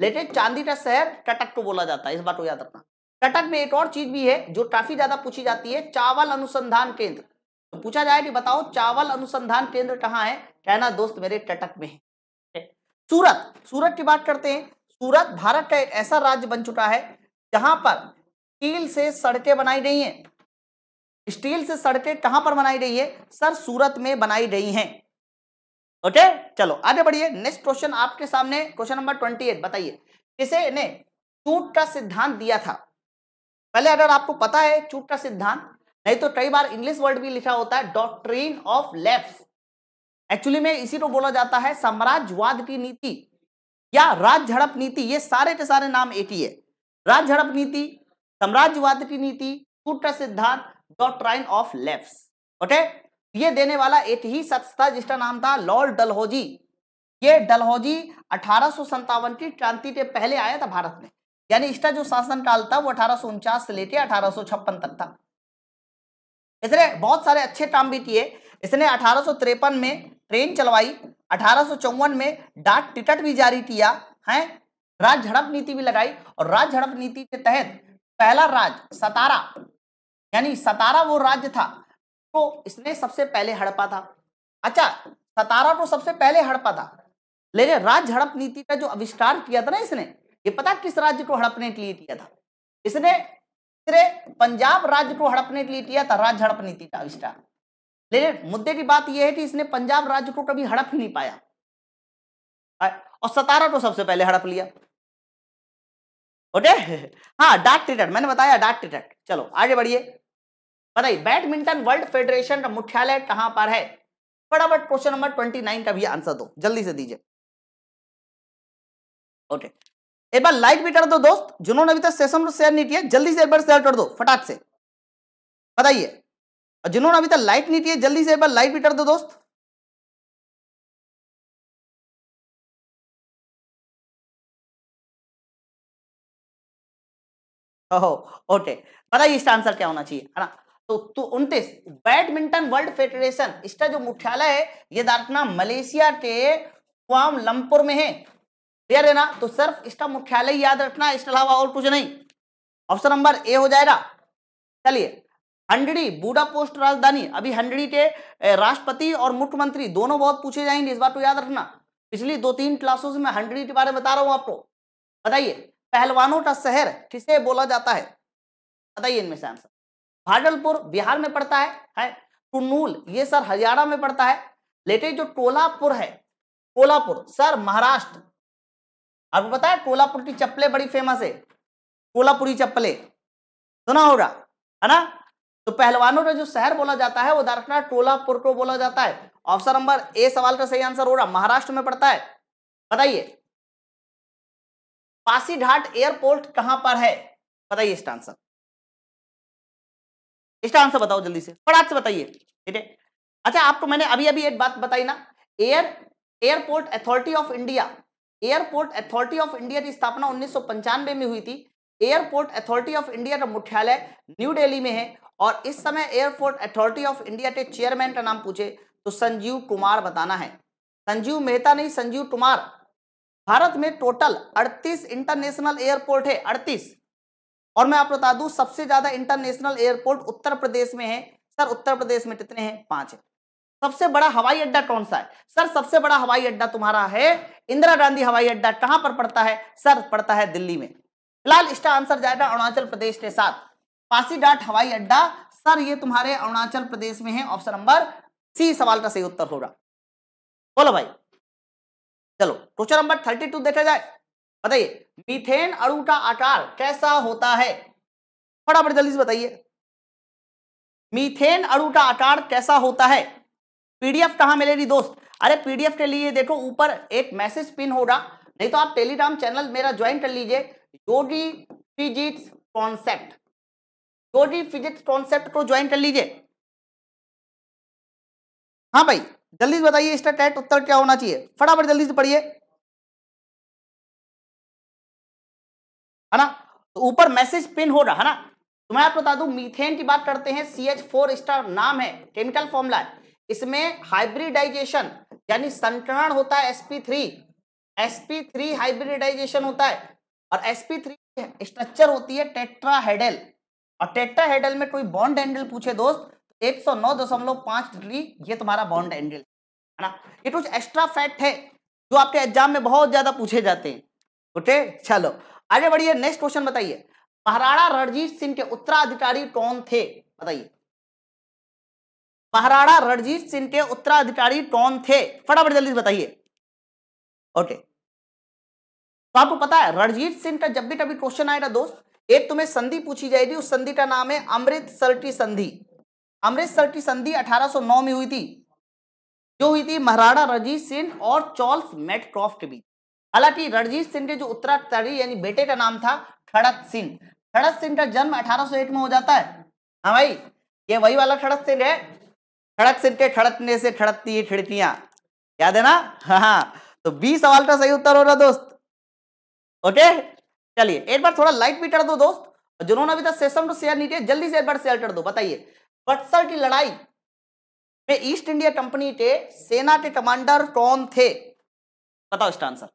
Speaker 1: लेकिन चांदी का शहर कटक को बोला जाता है इस बात को याद रखना कटक में एक और चीज भी है जो काफी ज्यादा पूछी जाती है चावल अनुसंधान केंद्र तो पूछा जाए कि बताओ चावल अनुसंधान केंद्र कहाँ है कहना दोस्त मेरे टटक में है सूरत सूरत की बात करते हैं सूरत भारत का एक ऐसा राज्य बन चुका है जहां पर स्टील से सड़कें बनाई गई हैं स्टील से सड़कें कहां पर बनाई गई है सर सूरत में बनाई गई हैं ओके चलो आगे बढ़िए नेक्स्ट क्वेश्चन आपके सामने क्वेश्चन नंबर ट्वेंटी एट बताइए किसे ने चूट का सिद्धांत दिया था पहले अगर आपको पता है चूट का सिद्धांत नहीं तो कई बार इंग्लिश वर्ड भी लिखा होता है डॉक्ट्रीन ऑफ लेफ्ट एक्चुअली में इसी को तो बोला जाता है साम्राज्यवाद की नीति या राज झड़प नीति ये सारे के सारे नाम एक ही है राज झड़प नीति साम्राज्यवाद की नीति टूट सिद्धांत डॉक्ट्राइन ऑफ लेफ्ट ओके ये देने वाला एक ही शख्स था जिसका नाम था लॉर्ड डलहौजी ये डलहौजी अठारह की क्रांति के पहले आया था भारत में यानी इसका जो शासन काल था वो अठारह से लेकर अठारह तक था इसने बहुत सारे अच्छे काम भी किए इसने अठारह में ट्रेन चलवाई अठारह में डाक टिकट भी जारी किया है राज झड़प नीति भी लगाई और राज झड़प नीति के तहत पहला राज्य सतारा यानी सतारा वो राज्य था तो इसने सबसे पहले हड़पा था अच्छा सतारा को तो सबसे पहले हड़पा था लेकिन राज झड़प नीति का जो अविष्कार किया था ना इसने ये पता किस राज्य को हड़पने के लिए किया था इसने तीसरे पंजाब राज्य को हड़पने के लिए किया था राज्य हड़प नीति का आविष्कार लेकिन मुद्दे की बात यह है कि इसने पंजाब राज्य को कभी हड़प ही नहीं पाया और सतारा को सबसे पहले हड़प लिया ओके हाँ डाक टिकट मैंने बताया डाक टिकट चलो आगे बढ़िए बताइए बैडमिंटन वर्ल्ड फेडरेशन का मुख्यालय कहां पर है फटाफट क्वेश्चन नंबर ट्वेंटी नाइन का भी आंसर दो जल्दी से दीजिए ओके okay. एक बार लाइक भी कर दो दोस्त जिन्होंने अभी तक सेशन को शेयर नहीं किया जल्दी से एक बार शेयर कर दो फटाक से बताइए और जिन्होंने अभी तक लाइक नहीं किया जल्दी से एक बार लाइक भी कर दो दोस्त ओके बताइए इसका आंसर क्या होना चाहिए है ना तो, तो उनतीस बैडमिंटन वर्ल्ड फेडरेशन इसका जो मुख्यालय है ये दारकना मलेशिया के क्वाम लंपुर में है क्लियर है ना तो सिर्फ इसका मुख्यालय याद रखना इसके अलावा और कुछ नहीं ऑप्शन नंबर ए हो जाएगा चलिए हंडड़ी बूढ़ा पोस्ट राजधानी अभी हंडड़ी के राष्ट्रपति और मुख्यमंत्री दोनों बहुत पूछे जाएंगे इस बात को याद रखना पिछली दो तीन क्लासों से मैं हंडड़ी के बारे में बता रहा हूँ आपको बताइए पहलवानों का शहर किसे बोला जाता है बताइए इनमें से आंसर भागलपुर बिहार में पड़ता है, है। कुनूल ये सर हरियाणा में पड़ता है लेटे जो टोलापुर है कोलापुर सर महाराष्ट्र आपको पता है कोल्हापुर की चप्पलें बड़ी फेमस है कोल्हापुरी चप्पलें सुना होगा है ना तो पहलवानों का जो शहर बोला जाता है वो दारखना कोल्हापुर को बोला जाता है ऑप्शन नंबर ए सवाल का सही आंसर हो रहा महाराष्ट्र में पड़ता है बताइए पासीघाट एयरपोर्ट कहां पर है बताइए इसका आंसर इसका आंसर बताओ जल्दी से फटाक से बताइए ठीक है अच्छा आपको मैंने अभी अभी एक बात बताई ना air airport authority of India airport authority of India की स्थापना उन्नीस में हुई थी एयरपोर्ट अथॉरिटी ऑफ इंडिया का मुख्यालय न्यू डेली में है और इस समय एयरपोर्ट अथॉरिटी ऑफ इंडिया के चेयरमैन का नाम पूछे तो संजीव कुमार बताना है संजीव मेहता नहीं संजीव कुमार भारत में टोटल 38 इंटरनेशनल एयरपोर्ट है 38 और मैं आपको बता दूं सबसे ज्यादा इंटरनेशनल एयरपोर्ट उत्तर प्रदेश में है सर उत्तर प्रदेश में कितने हैं पांच है सबसे बड़ा हवाई अड्डा कौन सा है सर सबसे बड़ा हवाई अड्डा तुम्हारा है इंदिरा गांधी हवाई अड्डा कहां पर पड़ता है सर पड़ता है दिल्ली में फिलहाल इसका आंसर जाएगा अरुणाचल प्रदेश के साथ पासीघाट हवाई अड्डा सर ये तुम्हारे अरुणाचल प्रदेश में है ऑप्शन नंबर सी सवाल का सही उत्तर होगा बोलो भाई चलो क्वेश्चन नंबर थर्टी टू देखा जाए बताइए मीथेन अणु का आकार कैसा होता है फटाफट जल्दी से बताइए मीथेन अणु का आकार कैसा होता है पीडीएफ कहाँ मिलेगी दोस्त अरे पीडीएफ के लिए देखो ऊपर एक मैसेज पिन होगा नहीं तो आप टेलीग्राम चैनल मेरा ज्वाइन कर लीजिए Yogi physics concept Yogi physics concept को ज्वाइन कर लीजिए हाँ भाई जल्दी से बताइए इसका टैट उत्तर क्या होना चाहिए फटाफट जल्दी से पढ़िए है ना तो ऊपर मैसेज पिन हो रहा है ना तो मैं आपको बता दू मीथेन की बात करते हैं सी एच फोर स्टार नाम है केमिकल फॉर्मुला है इसमें हाइब्रिडाइजेशन यानी संकरण होता है sp3 sp3 हाइब्रिडाइजेशन होता है और sp3 स्ट्रक्चर होती है टेट्राहेडल और टेट्राहेडल में कोई बॉन्ड एंगल पूछे दोस्त तो एक सौ नौ दशमलव पांच डिग्री ये तुम्हारा बॉन्ड एंगल है ना ये कुछ एक्स्ट्रा फैक्ट है जो आपके एग्जाम में बहुत ज्यादा पूछे जाते हैं ओके चलो आगे बढ़िए नेक्स्ट क्वेश्चन बताइए महाराणा रणजीत सिंह के उत्तराधिकारी कौन थे बताइए महाराणा रणजीत सिंह के उत्तराधिकारी कौन थे फटाफट जल्दी से बताइए ओके तो आपको पता है रणजीत सिंह का जब भी कभी क्वेश्चन आएगा दोस्त एक तुम्हें संधि पूछी जाएगी उस संधि का नाम है अमृत की संधि अमृत की संधि 1809 में हुई थी जो हुई थी महाराणा रणजीत सिंह और चार्ल्स मेटक्रॉफ्ट के बीच हालांकि रणजीत सिंह के जो उत्तराधिकारी यानी बेटे का नाम था खड़त सिंह खड़त सिंह का जन्म अठारह में हो जाता है हाँ भाई ये वही वाला खड़त सिंह है खड़क सिर के खड़कने से खड़कती है खिड़कियां याद है ना हाँ, हाँ तो बी सवाल का सही उत्तर हो रहा दोस्त ओके चलिए एक बार थोड़ा लाइट भी कर दो दोस्त जिन्होंने अभी तक सेशन को शेयर नहीं किया जल्दी से एक बार शेयर कर दो बताइए बटसर की लड़ाई में ईस्ट इंडिया कंपनी के सेना के कमांडर कौन थे बताओ इसका आंसर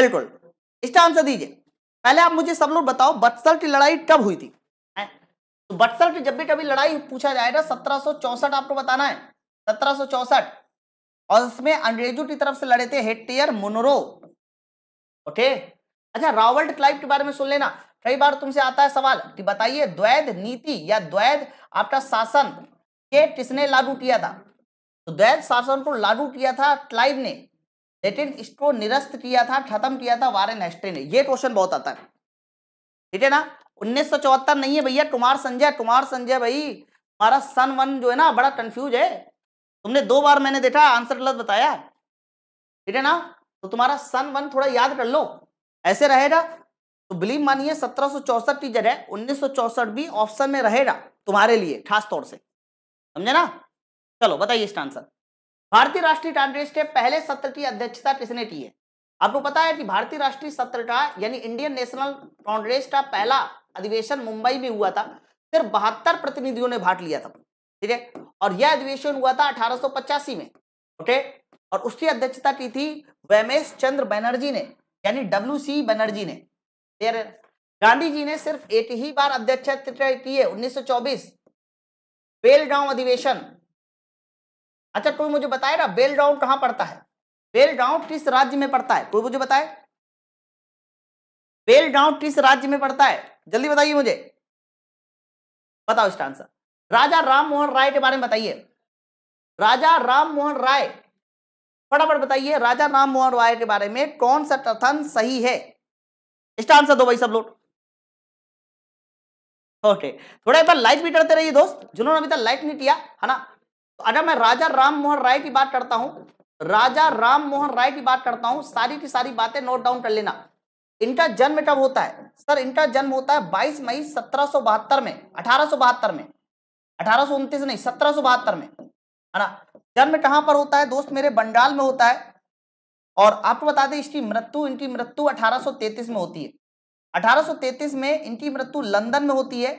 Speaker 1: बिल्कुल इसका आंसर दीजिए पहले आप मुझे सब लोग बताओ बटसर की लड़ाई कब हुई थी तो बटसल की जब भी कभी लड़ाई पूछा जाएगा सत्रह आपको बताना है सत्रह और इसमें अंग्रेजों की तरफ से लड़े थे हेटेयर मुनरो ओके अच्छा रॉबर्ट क्लाइव के बारे में सुन लेना कई बार तुमसे आता है सवाल कि बताइए द्वैध नीति या द्वैध आपका शासन के किसने लागू किया था तो द्वैध शासन को लागू किया था क्लाइव ने लेकिन इसको निरस्त किया था खत्म किया था वारेन एस्टे ने यह क्वेश्चन बहुत आता है ठीक है ना उन्नीस सौ चौहत्तर नहीं है भैया कुमार संजय कुमार संजय भाई हमारा सन वन जो है ना बड़ा कंफ्यूज है तुमने दो बार मैंने देखा आंसर गलत बताया ठीक है ना तो तुम्हारा सन वन थोड़ा याद कर लो ऐसे रहेगा तो बिलीव मानिए सत्रह की जगह उन्नीस भी ऑप्शन में रहेगा तुम्हारे लिए खास तौर से समझे ना चलो बताइए इसका आंसर भारतीय राष्ट्रीय कांग्रेस के पहले सत्र की अध्यक्षता किसने की है आपको पता है कि भारतीय राष्ट्रीय सत्र का यानी इंडियन नेशनल कांग्रेस का पहला अधिवेशन मुंबई में हुआ था फिर बहत्तर प्रतिनिधियों ने भाग लिया था ठीक है और यह अधिवेशन हुआ था अठारह में ओके और उसकी अध्यक्षता की थी वेमेश चंद्र बनर्जी ने यानी डब्ल्यू सी बनर्जी ने क्लियर गांधी जी ने सिर्फ एक ही बार अध्यक्षता की है 1924 बेलगांव अधिवेशन अच्छा कोई मुझे बताए ना बेलगांव कहां पड़ता है बेलगांव किस राज्य में पड़ता है कोई मुझे बताए बेलगांव किस राज्य में पड़ता है जल्दी बताइए मुझे बताओ इसका आंसर राजा राम मोहन राय के बारे में बताइए राजा राम मोहन राय फटाफट बताइए राजा राम मोहन राय के बारे में कौन सा कथन सही है इसका आंसर दो भाई सब लोग ओके थोड़ा एक बार लाइक भी करते रहिए दोस्त जिन्होंने अभी तक लाइक नहीं किया है ना तो अगर मैं राजा राम मोहन राय की बात करता हूं राजा राम मोहन राय की बात करता हूं सारी की सारी बातें नोट डाउन कर लेना इनका जन्म कब होता है सर इनका जन्म होता है 22 मई सत्रह में अठारह में अठारह नहीं सत्रह में है ना जन्म कहां पर होता है दोस्त मेरे बंगाल में होता है और आपको बता दें इसकी मृत्यु इनकी मृत्यु 1833 में होती है 1833 में इनकी मृत्यु लंदन में होती है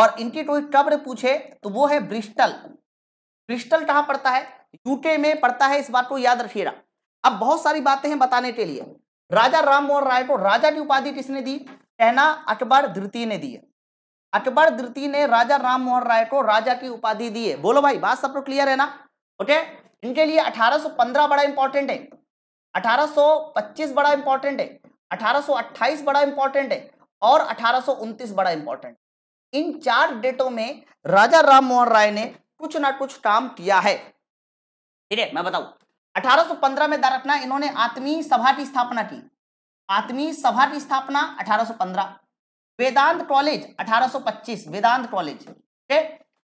Speaker 1: और इनकी कोई कब्र पूछे तो वो है ब्रिस्टल ब्रिस्टल कहाँ पड़ता है यूके में पड़ता है इस बात को याद रखिएगा अब बहुत सारी बातें हैं बताने के लिए राजा राम मोहन राय को राजा की उपाधि किसने दी कहना अकबर धृती ने दी अकबर धृती ने राजा राम मोहन राय को राजा की उपाधि दी है बोलो भाई बात सबको क्लियर है ना ओके इनके लिए 1815 बड़ा इंपॉर्टेंट है 1825 बड़ा इंपॉर्टेंट है 1828 बड़ा इंपॉर्टेंट है और अठारह बड़ा इंपॉर्टेंट इन चार डेटों में राजा राम मोहन राय ने कुछ ना कुछ काम किया है ठीक है मैं बताऊं 1815 में दारकना इन्होंने आत्मीय सभा की स्थापना की आत्मीय सभा की स्थापना 1815 वेदांत कॉलेज 1825 वेदांत कॉलेज ठीक है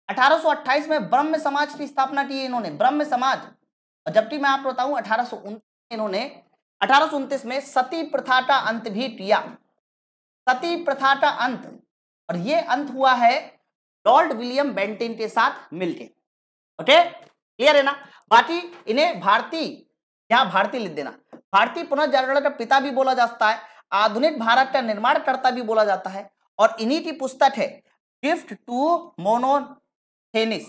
Speaker 1: अठारह में ब्रह्म समाज की स्थापना की इन्होंने ब्रह्म समाज और जबकि मैं आपको बताऊं अठारह इन्होंने अठारह में सती प्रथा का अंत भी किया सती प्रथा का अंत और ये अंत हुआ है लॉर्ड विलियम बेंटिन के साथ मिलके ओके okay? क्लियर है ना बाकी इन्हें भारती यहाँ भारती लिख देना भारतीय पुनर्जागरण का पिता भी बोला जाता है आधुनिक भारत का निर्माण करता भी बोला जाता है और इन्हीं की पुस्तक है गिफ्ट टू मोनोथेनिस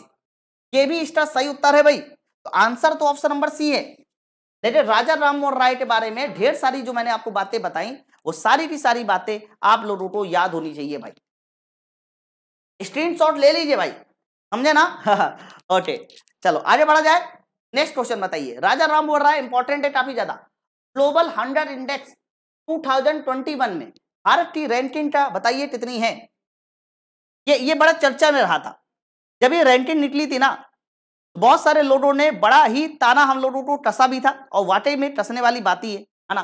Speaker 1: ये भी इसका सही उत्तर है भाई तो आंसर तो ऑप्शन नंबर सी है देखिए राजा राम मोहन राय के बारे में ढेर सारी जो मैंने आपको बातें बताई वो सारी की सारी बातें आप लोगों को याद होनी चाहिए भाई स्क्रीनशॉट ले लीजिए भाई समझे ना ओके चलो आगे बढ़ा जाए नेक्स्ट क्वेश्चन बताइए राजा राम बोल रहा है इंपॉर्टेंट है काफी ज्यादा ग्लोबल हंड्रेड इंडेक्स 2021 में भारत की रैंकिंग का बताइए कितनी है ये ये बड़ा चर्चा में रहा था जब ये रैंकिंग निकली थी ना बहुत सारे लोगों ने बड़ा ही ताना हम लोगों को टसा भी था और वाटे में टसने वाली बात ही है ना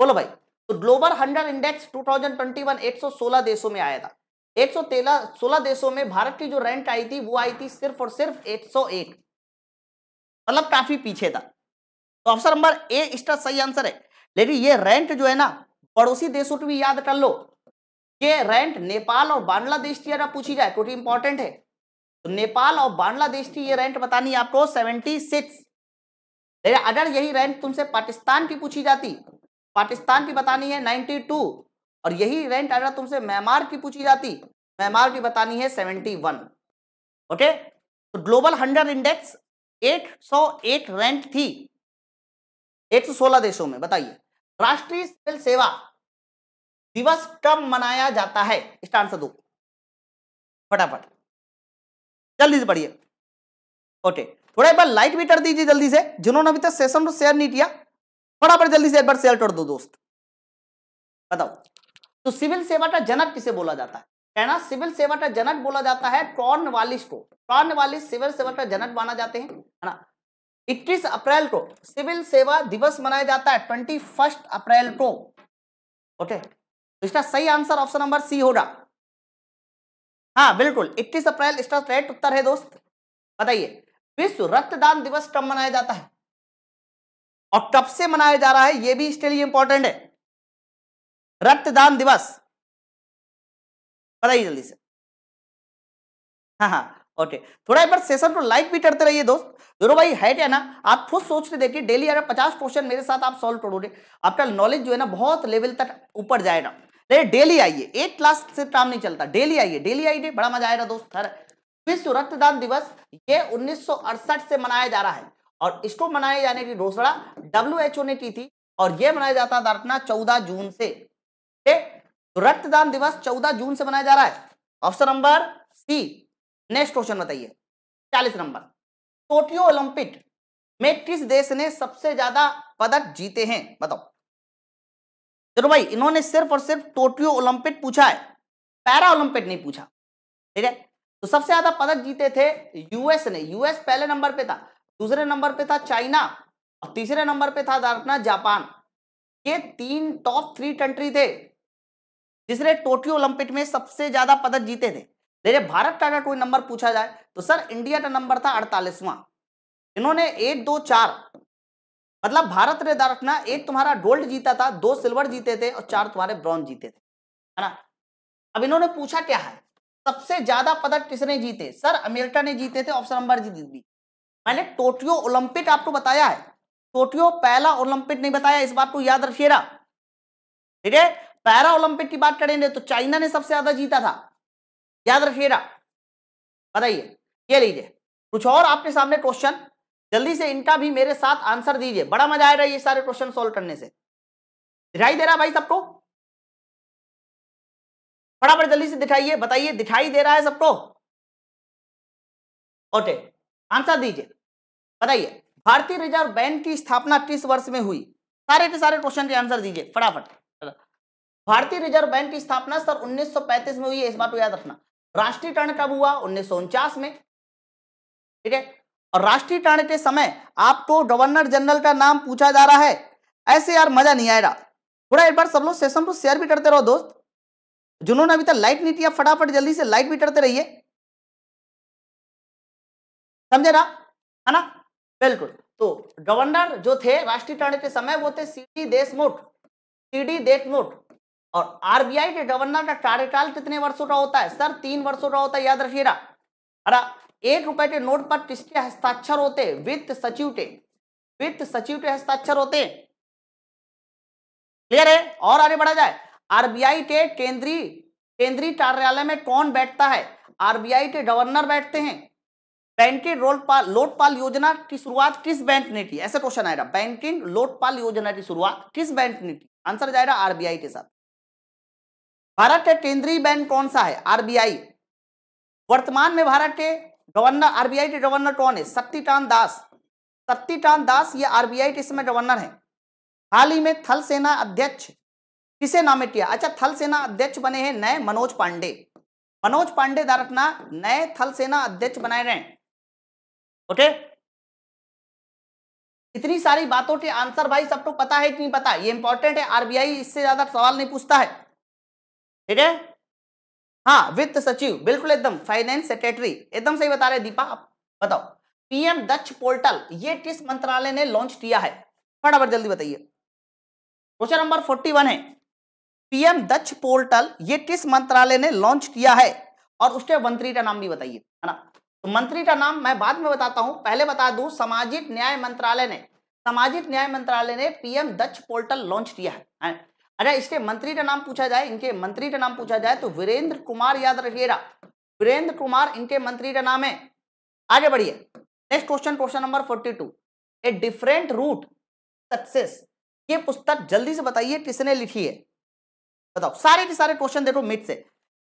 Speaker 1: बोलो भाई तो ग्लोबल हंड्रेड इंडेक्स सौ सोलह देशों में आया था एक सौ तेरह सोलह देशों में भारत की जो रैंक आई थी वो आई थी सिर्फ और सिर्फ एक सौ एक मतलब काफी पीछे था तो ऑप्शन नंबर ए इसका सही आंसर है लेकिन ये रैंक जो है ना पड़ोसी देशों को भी याद कर लो ये रैंक नेपाल और बांग्लादेश की अगर पूछी जाए क्योंकि इंपॉर्टेंट है तो नेपाल और बांग्लादेश की ये रैंक बतानी आपको सेवेंटी सिक्स अगर यही रैंक तुमसे पाकिस्तान की पूछी जाती पाकिस्तान की बतानी है नाइनटी टू और यही रेंट अगर तुमसे मैमार की पूछी जाती मैमार की बतानी है सेवेंटी वन ओके तो ग्लोबल हंड्रेड इंडेक्स एट सौ एक रेंट थी एक सौ सोलह देशों में बताइए राष्ट्रीय सिविल सेवा दिवस कब मनाया जाता है इसका आंसर दो फटाफट जल्दी से पढ़िए ओके थोड़ा एक बार लाइक भी कर दीजिए जल्दी से जिन्होंने अभी तक सेशन को शेयर नहीं किया फटाफट जल्दी से एक बार शेयर कर दो दोस्त बताओ तो सिविल का जनक किसे बोला जाता है कहना सिविल का जनक बोला जाता है कॉर्न वालिस को कॉर्न वालिस सिविल का जनक माना जाते हैं है ना इक्कीस अप्रैल को सिविल सेवा दिवस मनाया जाता है ट्वेंटी फर्स्ट अप्रैल को ओके तो इसका सही आंसर ऑप्शन नंबर सी होगा हाँ बिल्कुल इक्कीस अप्रैल इसका राइट उत्तर है दोस्त बताइए विश्व रक्तदान दिवस कब मनाया जाता है और कब से मनाया जा रहा है यह भी इसके लिए इंपॉर्टेंट है रक्तदान दिवस बताइए जल्दी से हाँ हाँ ओके थोड़ा एक बार सेशन को लाइक भी करते रहिए दोस्त दोनों भाई है क्या ना आप खुद सोचते देखिए डेली अगर पचास क्वेश्चन मेरे साथ आप सॉल्व करोगे आपका नॉलेज जो है ना बहुत लेवल तक ऊपर जाएगा डेली आइए एक क्लास से काम नहीं चलता डेली आइए डेली आइए बड़ा मजा आएगा दोस्त हर विश्व रक्तदान दिवस ये उन्नीस से मनाया जा रहा है और इसको मनाए जाने की घोषणा डब्ल्यू ने की थी और ये मनाया जाता था चौदह जून से तो रक्तदान दिवस 14 जून से मनाया जा रहा है option number C next question बताइए 40 नंबर टोक्यो ओलंपिक में किस देश ने सबसे ज्यादा पदक जीते हैं बताओ चलो भाई इन्होंने सिर्फ और सिर्फ टोक्यो ओलंपिक पूछा है पैरा ओलंपिक नहीं पूछा ठीक है तो सबसे ज्यादा पदक जीते थे यूएस ने यूएस पहले नंबर पे था दूसरे नंबर पे था चाइना और तीसरे नंबर पे था जापान ये तीन टॉप थ्री कंट्री थे जिसने टोक्यो ओलंपिक में सबसे ज्यादा पदक जीते थे देखिए भारत का अगर कोई नंबर पूछा जाए तो सर इंडिया का नंबर था अड़तालीसवां इन्होंने एक दो चार मतलब भारत ने रखना एक तुम्हारा गोल्ड जीता था दो सिल्वर जीते थे और चार तुम्हारे ब्रॉन्ज जीते थे है ना अब इन्होंने पूछा क्या है सबसे ज्यादा पदक किसने जीते सर अमेरिका ने जीते थे ऑप्शन नंबर जी बी मैंने टोक्यो ओलंपिक आपको बताया है टोक्यो पहला ओलंपिक नहीं बताया इस बात को याद रखिएगा ठीक है पैरा ओलंपिक की बात करेंगे तो चाइना ने सबसे ज्यादा जीता था याद रखिएगा बताइए ये लीजिए कुछ और आपके सामने क्वेश्चन जल्दी से इनका भी मेरे साथ आंसर दीजिए बड़ा मजा आएगा ये सारे क्वेश्चन सोल्व करने से दिखाई दे रहा भाई सबको फटाफट जल्दी से दिखाइए बताइए दिखाई दे रहा है सबको ओके आंसर दीजिए बताइए भारतीय रिजर्व बैंक की स्थापना किस वर्ष में हुई सारे के सारे क्वेश्चन के आंसर दीजिए फटाफट भारतीय रिजर्व बैंक की स्थापना सर 1935 में हुई है इस बात को याद रखना राष्ट्रीयकरण कब हुआ उन्नीस में ठीक है और राष्ट्रीयकरण के समय आपको गवर्नर जनरल का नाम पूछा जा रहा है ऐसे यार मजा नहीं आएगा थोड़ा एक बार सब लोग सेशन को शेयर भी करते रहो दोस्त जिन्होंने अभी तक लाइक नहीं किया फटाफट जल्दी से लाइक भी करते रहिए समझे ना है ना बिल्कुल तो गवर्नर जो थे टर्ण के समय वो थे सीडी देशमुख सीडी देशमुख और आरबीआई के गवर्नर का कार्यकाल कितने वर्षों का होता है सर तीन वर्षों का होता है याद रखिएगा अरा एक रुपए के नोट पर किसके हस्ताक्षर होते हैं वित्त सचिव के वित्त सचिव के हस्ताक्षर होते क्लियर है और आगे बढ़ा जाए आरबीआई के केंद्रीय केंद्रीय कार्यालय में कौन बैठता है आरबीआई के गवर्नर बैठते हैं बैंकिंग रोलपाल लोटपाल योजना की शुरुआत किस बैंक ने की ऐसे क्वेश्चन आएगा बैंकिंग लोटपाल योजना की शुरुआत किस बैंक ने की आंसर जाएगा आरबीआई के साथ भारत का केंद्रीय बैंक कौन सा है आरबीआई वर्तमान में भारत के गवर्नर आरबीआई के गवर्नर कौन है शक्तिकांत दास शक्तिकांत दास ये आरबीआई के समय गवर्नर है हाल ही में थल सेना अध्यक्ष किसे नामित किया अच्छा थल सेना अध्यक्ष बने हैं नए मनोज पांडे मनोज पांडे दारकना नए थल सेना अध्यक्ष बनाए गए ओके इतनी सारी बातों के आंसर भाई सबको तो पता है कि नहीं पता ये इंपॉर्टेंट है आरबीआई इससे ज्यादा सवाल नहीं पूछता है ठीक है हाँ वित्त सचिव बिल्कुल एकदम फाइनेंस सेक्रेटरी एकदम सही बता रहे दीपा आप बताओ पीएम दक्ष पोर्टल ये किस मंत्रालय ने लॉन्च किया है फटाफट जल्दी बताइए क्वेश्चन नंबर फोर्टी वन है पीएम दक्ष पोर्टल ये किस मंत्रालय ने लॉन्च किया है और उसके मंत्री का नाम भी बताइए है ना तो मंत्री का नाम मैं बाद में बताता हूं पहले बता दू सामाजिक न्याय मंत्रालय ने सामाजिक न्याय मंत्रालय ने पीएम दक्ष पोर्टल लॉन्च किया है अच्छा इसके मंत्री का नाम पूछा जाए इनके मंत्री का नाम पूछा जाए तो वीरेंद्र कुमार याद रखिएगा वीरेंद्र कुमार इनके मंत्री का नाम है आगे बढ़िए next question question number forty two A different route success ये पुस्तक जल्दी से बताइए किसने लिखी है बताओ सारे के सारे क्वेश्चन देखो मिट से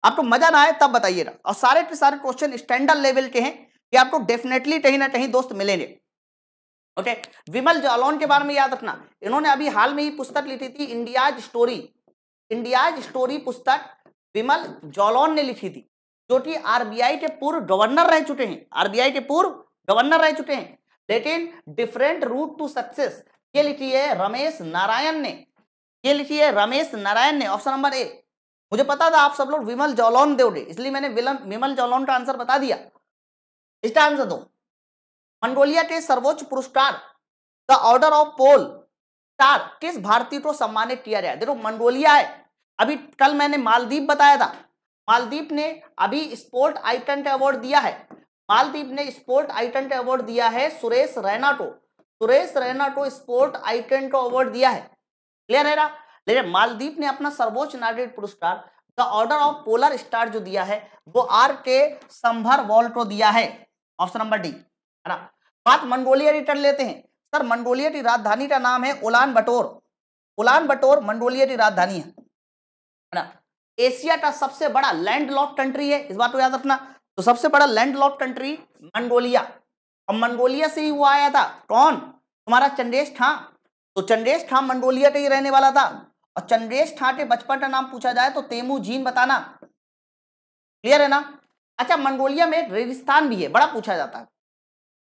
Speaker 1: आपको मजा ना आए तब बताइएगा और सारे के सारे क्वेश्चन स्टैंडर्ड लेवल के हैं कि आपको डेफिनेटली कहीं ना कहीं दोस्त मिलेंगे ओके विमल जालौन के बारे में याद रखना इन्होंने अभी हाल में ही पुस्तक लिखी थी इंडियाज स्टोरी इंडियाज स्टोरी पुस्तक विमल जालौन ने लिखी थी जो कि आरबीआई के पूर्व गवर्नर रह चुके हैं आरबीआई के पूर्व गवर्नर रह चुके हैं लेकिन डिफरेंट रूट टू सक्सेस ये लिखी है रमेश नारायण ने ये लिखी है रमेश नारायण ने ऑप्शन नंबर ए मुझे पता था आप सब लोग विमल जालौन दोगे इसलिए मैंने विमल जालौन का आंसर बता दिया इसका आंसर दो मंडोलिया के सर्वोच्च पुरस्कार the order of polar star किस भारतीय को सम्मानित किया गया देखो मंडोलिया है अभी कल मैंने मालदीप बताया था मालदीप ने अभी स्पोर्ट आइटन का अवार्ड दिया है मालदीप ने स्पोर्ट आइटन का अवार्ड दिया है सुरेश रैना को सुरेश रैना को स्पोर्ट आइटन का अवार्ड दिया है क्लियर है ना लेकिन मालदीप ने अपना सर्वोच्च नागरिक पुरस्कार the order of polar star जो दिया है वो आर के संभर वॉल को दिया है ऑप्शन नंबर डी है ना बात मंगोलिया रिटर्न लेते हैं सर मंगोलिया की राजधानी का नाम है उलान बटोर उलान बटोर मंगोलिया की राजधानी है ना एशिया का सबसे बड़ा लैंड लॉक कंट्री है इस बात को याद रखना तो सबसे बड़ा लैंड लॉक कंट्री मंगोलिया और मंगोलिया से ही वो आया था कौन तुम्हारा चंदेश खां तो चंदेश खां मंगोलिया का ही रहने वाला था और चंदेश खां के बचपन का नाम पूछा जाए तो तेमू जीन बताना क्लियर है ना अच्छा मंगोलिया में रेगिस्तान भी है बड़ा पूछा जाता है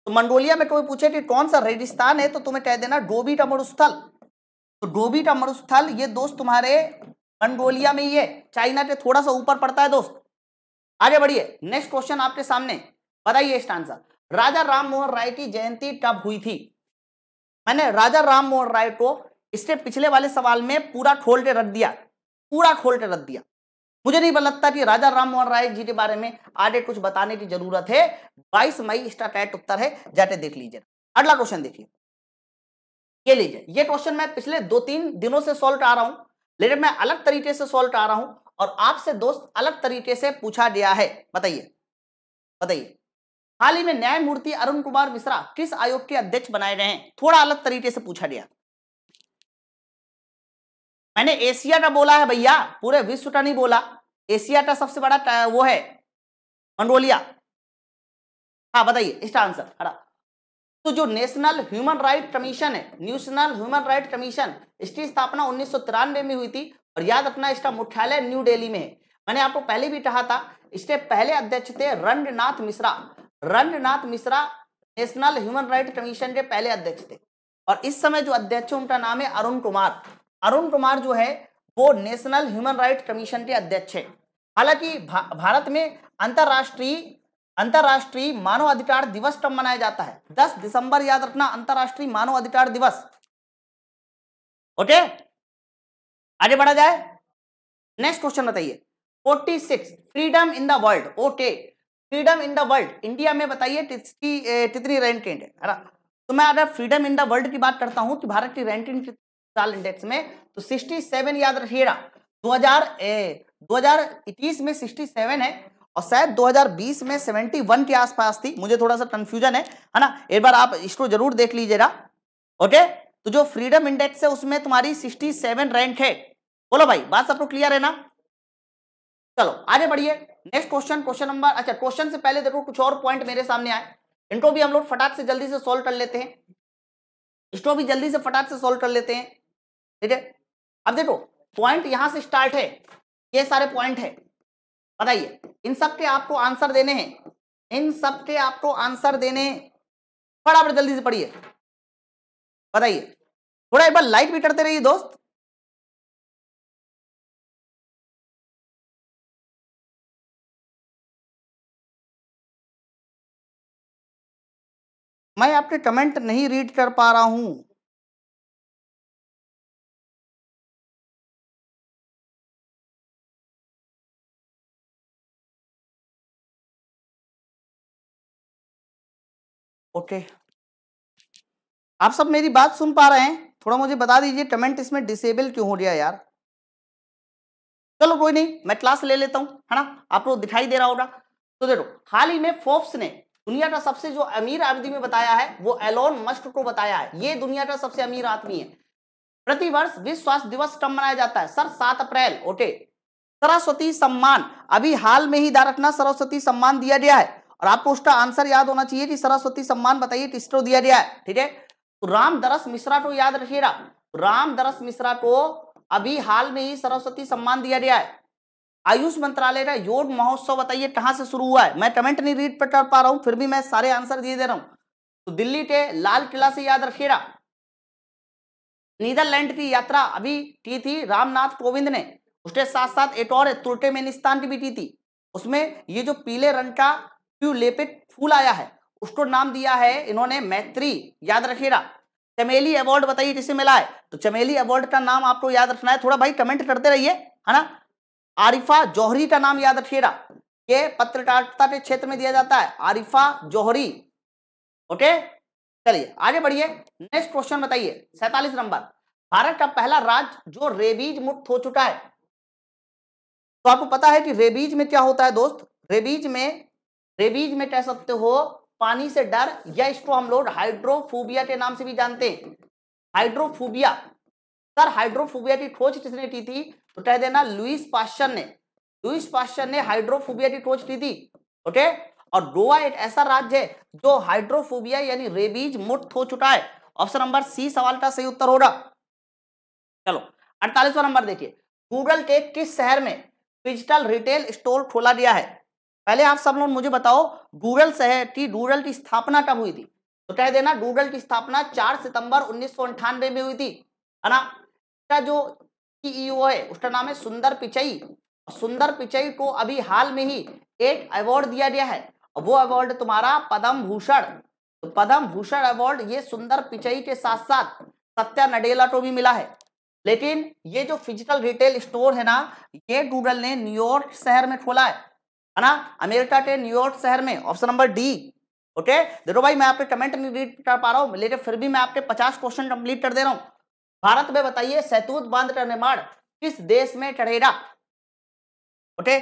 Speaker 1: तो मंडोलिया में तुम्हें पूछे कि कौन सा रेगिस्तान है तो तुम्हें कह देना डोबीटा मरुस्थल तो डोबीटा मरुस्थल ये दोस्त तुम्हारे मंडोलिया में ही है चाइना के थोड़ा सा ऊपर पड़ता है दोस्त आगे बढ़िए नेक्स्ट क्वेश्चन आपके सामने बताइए इस आंसर राजा राम मोहन राय की जयंती कब हुई थी मैंने राजा राम मोहन राय को इसके पिछले वाले सवाल में पूरा खोल के रख दिया पूरा खोल के रख दिया मुझे नहीं लगता कि राजा राम मोहन राय जी के बारे में आगे कुछ बताने की जरूरत है बाईस मई इसका टाइट उत्तर है जाटे देख लीजिए अगला क्वेश्चन देखिए ये लीजिए ये क्वेश्चन मैं पिछले दो तीन दिनों से सॉल्व आ रहा हूं लेकिन मैं अलग तरीके से सॉल्व आ रहा हूं और आपसे दोस्त अलग तरीके से पूछा गया है बताइए बताइए हाल ही में न्यायमूर्ति अरुण कुमार मिश्रा किस आयोग के अध्यक्ष बनाए गए हैं थोड़ा अलग तरीके से पूछा गया मैंने एशिया का बोला है भैया पूरे विश्व का नहीं बोला एशिया का सबसे बड़ा वो है मंगोलिया हाँ बताइए इसका आंसर खड़ा तो जो नेशनल ह्यूमन राइट कमीशन है नेशनल ह्यूमन राइट कमीशन इसकी स्थापना उन्नीस में हुई थी और याद रखना इसका मुख्यालय न्यू डेली में है मैंने आपको पहले भी कहा था इसके पहले अध्यक्ष थे Ranganath Mishra Ranganath Mishra national human right commission के पहले अध्यक्ष थे और इस समय जो अध्यक्ष उनका नाम है अरुण कुमार अरुण कुमार जो है वो नेशनल ह्यूमन राइट कमीशन के अध्यक्ष है हालांकि भा, भारत में अंतर्राष्ट्रीय अंतर्राष्ट्रीय मानव अधिकार दिवस कब मनाया जाता है 10 दिसंबर याद रखना अंतर्राष्ट्रीय मानव अधिकार दिवस ओके आगे बढ़ा जाए नेक्स्ट क्वेश्चन बताइए 46 freedom in the world okay freedom in the world India में बताइए कितनी रैंकिंग है तो मैं अगर फ्रीडम इन द वर्ल्ड की बात करता हूं तो भारत की रैंकिंग साल इंडेक्स में तो 67 याद रखिएगा 2000 ए 2021 में 67 है और शायद 2020 में 71 के आसपास थी मुझे थोड़ा सा कंफ्यूजन है है ना एक बार आप इसको जरूर देख लीजिएगा ओके तो जो फ्रीडम इंडेक्स है उसमें तुम्हारी 67 रैंक है बोलो भाई बात सबको तो क्लियर है ना चलो आगे बढ़िए नेक्स्ट क्वेश्चन क्वेश्चन नंबर अच्छा क्वेश्चन से पहले देखो कुछ और पॉइंट मेरे सामने आए इनको भी हम लोग फटाक से जल्दी से सोल्व कर लेते हैं इसको भी जल्दी से फटाक से सोल्व कर लेते हैं ठीक है अब देखो पॉइंट यहां से स्टार्ट है ये सारे पॉइंट है बताइए इन सब के आपको आंसर देने हैं इन सब के आपको आंसर देने बराबर जल्दी से पढ़िए बताइए थोड़ा एक बार लाइक भी करते रहिए दोस्त मैं आपके कमेंट नहीं रीड कर पा रहा हूं ओके आप सब मेरी बात सुन पा रहे हैं थोड़ा मुझे बता दीजिए कमेंट इसमें डिसेबल क्यों हो रहा यार चलो कोई नहीं मैं क्लास ले लेता हूं है ना आप लोग दिखाई दे रहा होगा तो देखो हाल ही में फोर्ब्स ने दुनिया का सबसे जो अमीर आदमी में बताया है वो एलोन मस्क को बताया है ये दुनिया का सबसे अमीर आदमी है प्रतिवर्ष विश्व स्वास्थ्य दिवस कब मनाया जाता है सर सात अप्रैल ओके सरस्वती सम्मान अभी हाल में ही दारकना सरस्वती सम्मान दिया गया है और आपको उसका आंसर याद होना चाहिए कि सरस्वती सम्मान बताइए किसको दिया गया है ठीक है तो राम दरस मिश्रा को याद रखिएगा राम दरस मिश्रा को अभी हाल में ही सरस्वती सम्मान दिया गया है आयुष मंत्रालय का योग महोत्सव बताइए कहां से शुरू हुआ है मैं कमेंट नहीं रीड कर पा रहा हूं फिर भी मैं सारे आंसर दिए दे रहा हूं तो दिल्ली के लाल किला से याद रखिएगा नीदरलैंड की यात्रा अभी की थी रामनाथ कोविंद ने उसके साथ साथ एक और तुर्टेमेनिस्तान की भी की थी उसमें ये जो पीले रंग का ट्यूलिपिक फूल आया है उसको नाम दिया है इन्होंने मैत्री याद रखेगा चमेली अवार्ड बताइए किसे मिला है तो चमेली अवार्ड का नाम आपको याद रखना है थोड़ा भाई कमेंट करते रहिए है ना आरिफा जौहरी का नाम याद रखिएगा ये पत्रकारिता के क्षेत्र में दिया जाता है आरिफा जौहरी ओके चलिए आगे बढ़िए नेक्स्ट क्वेश्चन बताइए सैतालीस नंबर भारत का पहला राज्य जो रेबीज मुक्त हो चुका है तो आपको पता है कि रेबीज में क्या होता है दोस्त रेबीज में रेबीज में कह सकते हो पानी से डर या इसको हम लोग हाइड्रोफोबिया के नाम से भी जानते हैं हाइड्रोफोबिया सर हाइड्रोफोबिया की खोज किसने की थी तो कह देना लुइस पाश्चर ने लुइस पाश्चर ने हाइड्रोफोबिया की खोज की थी ओके और गोवा एक ऐसा राज्य है जो हाइड्रोफोबिया यानी रेबीज मुक्त हो चुका है ऑप्शन नंबर सी सवाल का सही उत्तर होगा चलो अड़तालीसवा नंबर देखिए गूगल के किस शहर में डिजिटल रिटेल स्टोर खोला गया है पहले आप सब लोग मुझे बताओ डूरल शहर की डूरल की स्थापना कब हुई थी तो कह देना डूरल की स्थापना 4 सितंबर उन्नीस में हुई थी है ना इसका जो सीईओ e है उसका नाम है सुंदर पिचई सुंदर पिचई को अभी हाल में ही एक अवार्ड दिया गया है वो अवार्ड तुम्हारा पद्म भूषण तो पद्म भूषण अवार्ड ये सुंदर पिचई के साथ साथ सत्या नडेला को भी मिला है लेकिन ये जो फिजिकल रिटेल स्टोर है ना ये डूडल ने न्यूयॉर्क शहर में खोला है है ना अमेरिका के न्यूयॉर्क शहर में ऑप्शन नंबर डी ओके देखो भाई मैं आपके कमेंट नहीं रीड कर पा रहा हूँ लेकिन फिर भी मैं आपके पचास क्वेश्चन कंप्लीट कर दे रहा हूँ भारत में बताइए सैतूत बांध का निर्माण किस देश में चढ़ेगा ओके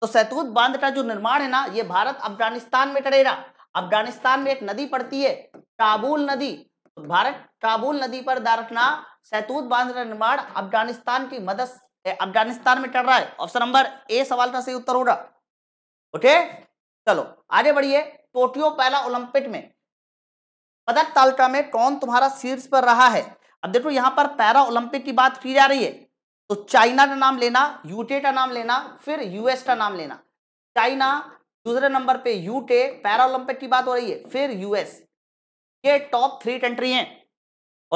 Speaker 1: तो सैतूत बांध का जो निर्माण है ना ये भारत अफगानिस्तान में चढ़ेगा अफगानिस्तान में एक नदी पड़ती है काबुल नदी तो भारत काबुल नदी पर दारखना सैतूत बांध का निर्माण अफगानिस्तान की मदद अफगानिस्तान में चढ़ रहा है ऑप्शन नंबर ए सवाल का सही उत्तर होगा ओके चलो आगे बढ़िए टोटियो पैरा ओलंपिक में पदक तालिका में कौन तुम्हारा शीर्ष पर रहा है अब देखो यहां पर पैरा ओलंपिक की बात की जा रही है तो चाइना का नाम लेना यूटे का नाम लेना फिर यूएस का नाम लेना चाइना दूसरे नंबर पे यूटे पैरा ओलंपिक की बात हो रही है फिर यूएस ये टॉप थ्री कंट्री हैं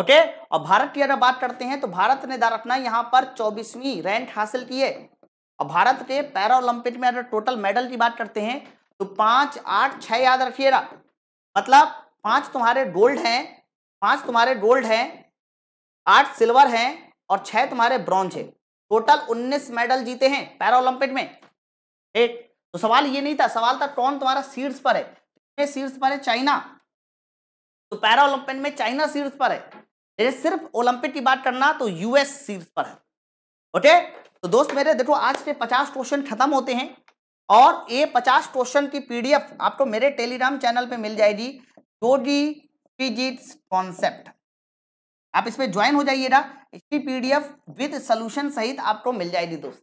Speaker 1: ओके और भारत की अगर बात करते हैं तो भारत ने दा यहां पर चौबीसवीं रैंक हासिल की है अब भारत के पैरा ओलंपिक में अगर टोटल मेडल की बात करते हैं तो पाँच आठ छः याद रखिएगा मतलब पाँच तुम्हारे गोल्ड हैं पाँच तुम्हारे गोल्ड हैं आठ सिल्वर हैं और छः तुम्हारे ब्रॉन्ज है टोटल उन्नीस मेडल जीते हैं पैरा ओलंपिक में एक तो सवाल ये नहीं था सवाल था कौन तुम्हारा शीर्ष पर है शीर्ष पर है चाइना तो पैरा ओलंपिक में चाइना शीर्ष पर है सिर्फ ओलंपिक की बात करना तो यूएस शीर्ष पर है ओके तो दोस्त मेरे देखो आज के पचास क्वेश्चन खत्म होते हैं और ये पचास क्वेश्चन की पीडीएफ आपको मेरे टेलीग्राम चैनल पे मिल जाएगी दो फिजिक्स कॉन्सेप्ट आप इसमें ज्वाइन हो जाइएगा इसकी पीडीएफ विद सोल्यूशन सहित आपको मिल जाएगी दोस्त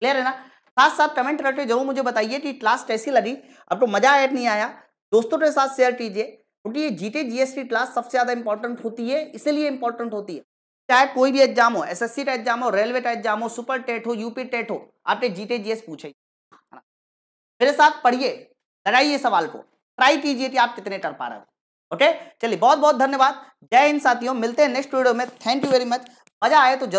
Speaker 1: क्लियर है ना साथ साथ कमेंट करके जरूर मुझे बताइए कि क्लास कैसी लगी आपको मजा आया नहीं आया दोस्तों के साथ शेयर कीजिए क्योंकि ये जीटे जीएसटी क्लास सबसे ज़्यादा इंपॉर्टेंट होती है इसीलिए इंपॉर्टेंट होती है चाहे कोई भी एग्जाम हो एस सी का एग्जाम हो रेलवे का एग्जाम हो सुपर टेट हो यूपी टेट हो आपने जीते जीएस पूछे मेरे साथ पढ़िए लगाइए सवाल को ट्राई कीजिए कि आप कितने कर पा रहे हो ओके चलिए बहुत बहुत धन्यवाद जय हिंद साथियों मिलते हैं नेक्स्ट वीडियो में थैंक यू वेरी मच मजा आए तो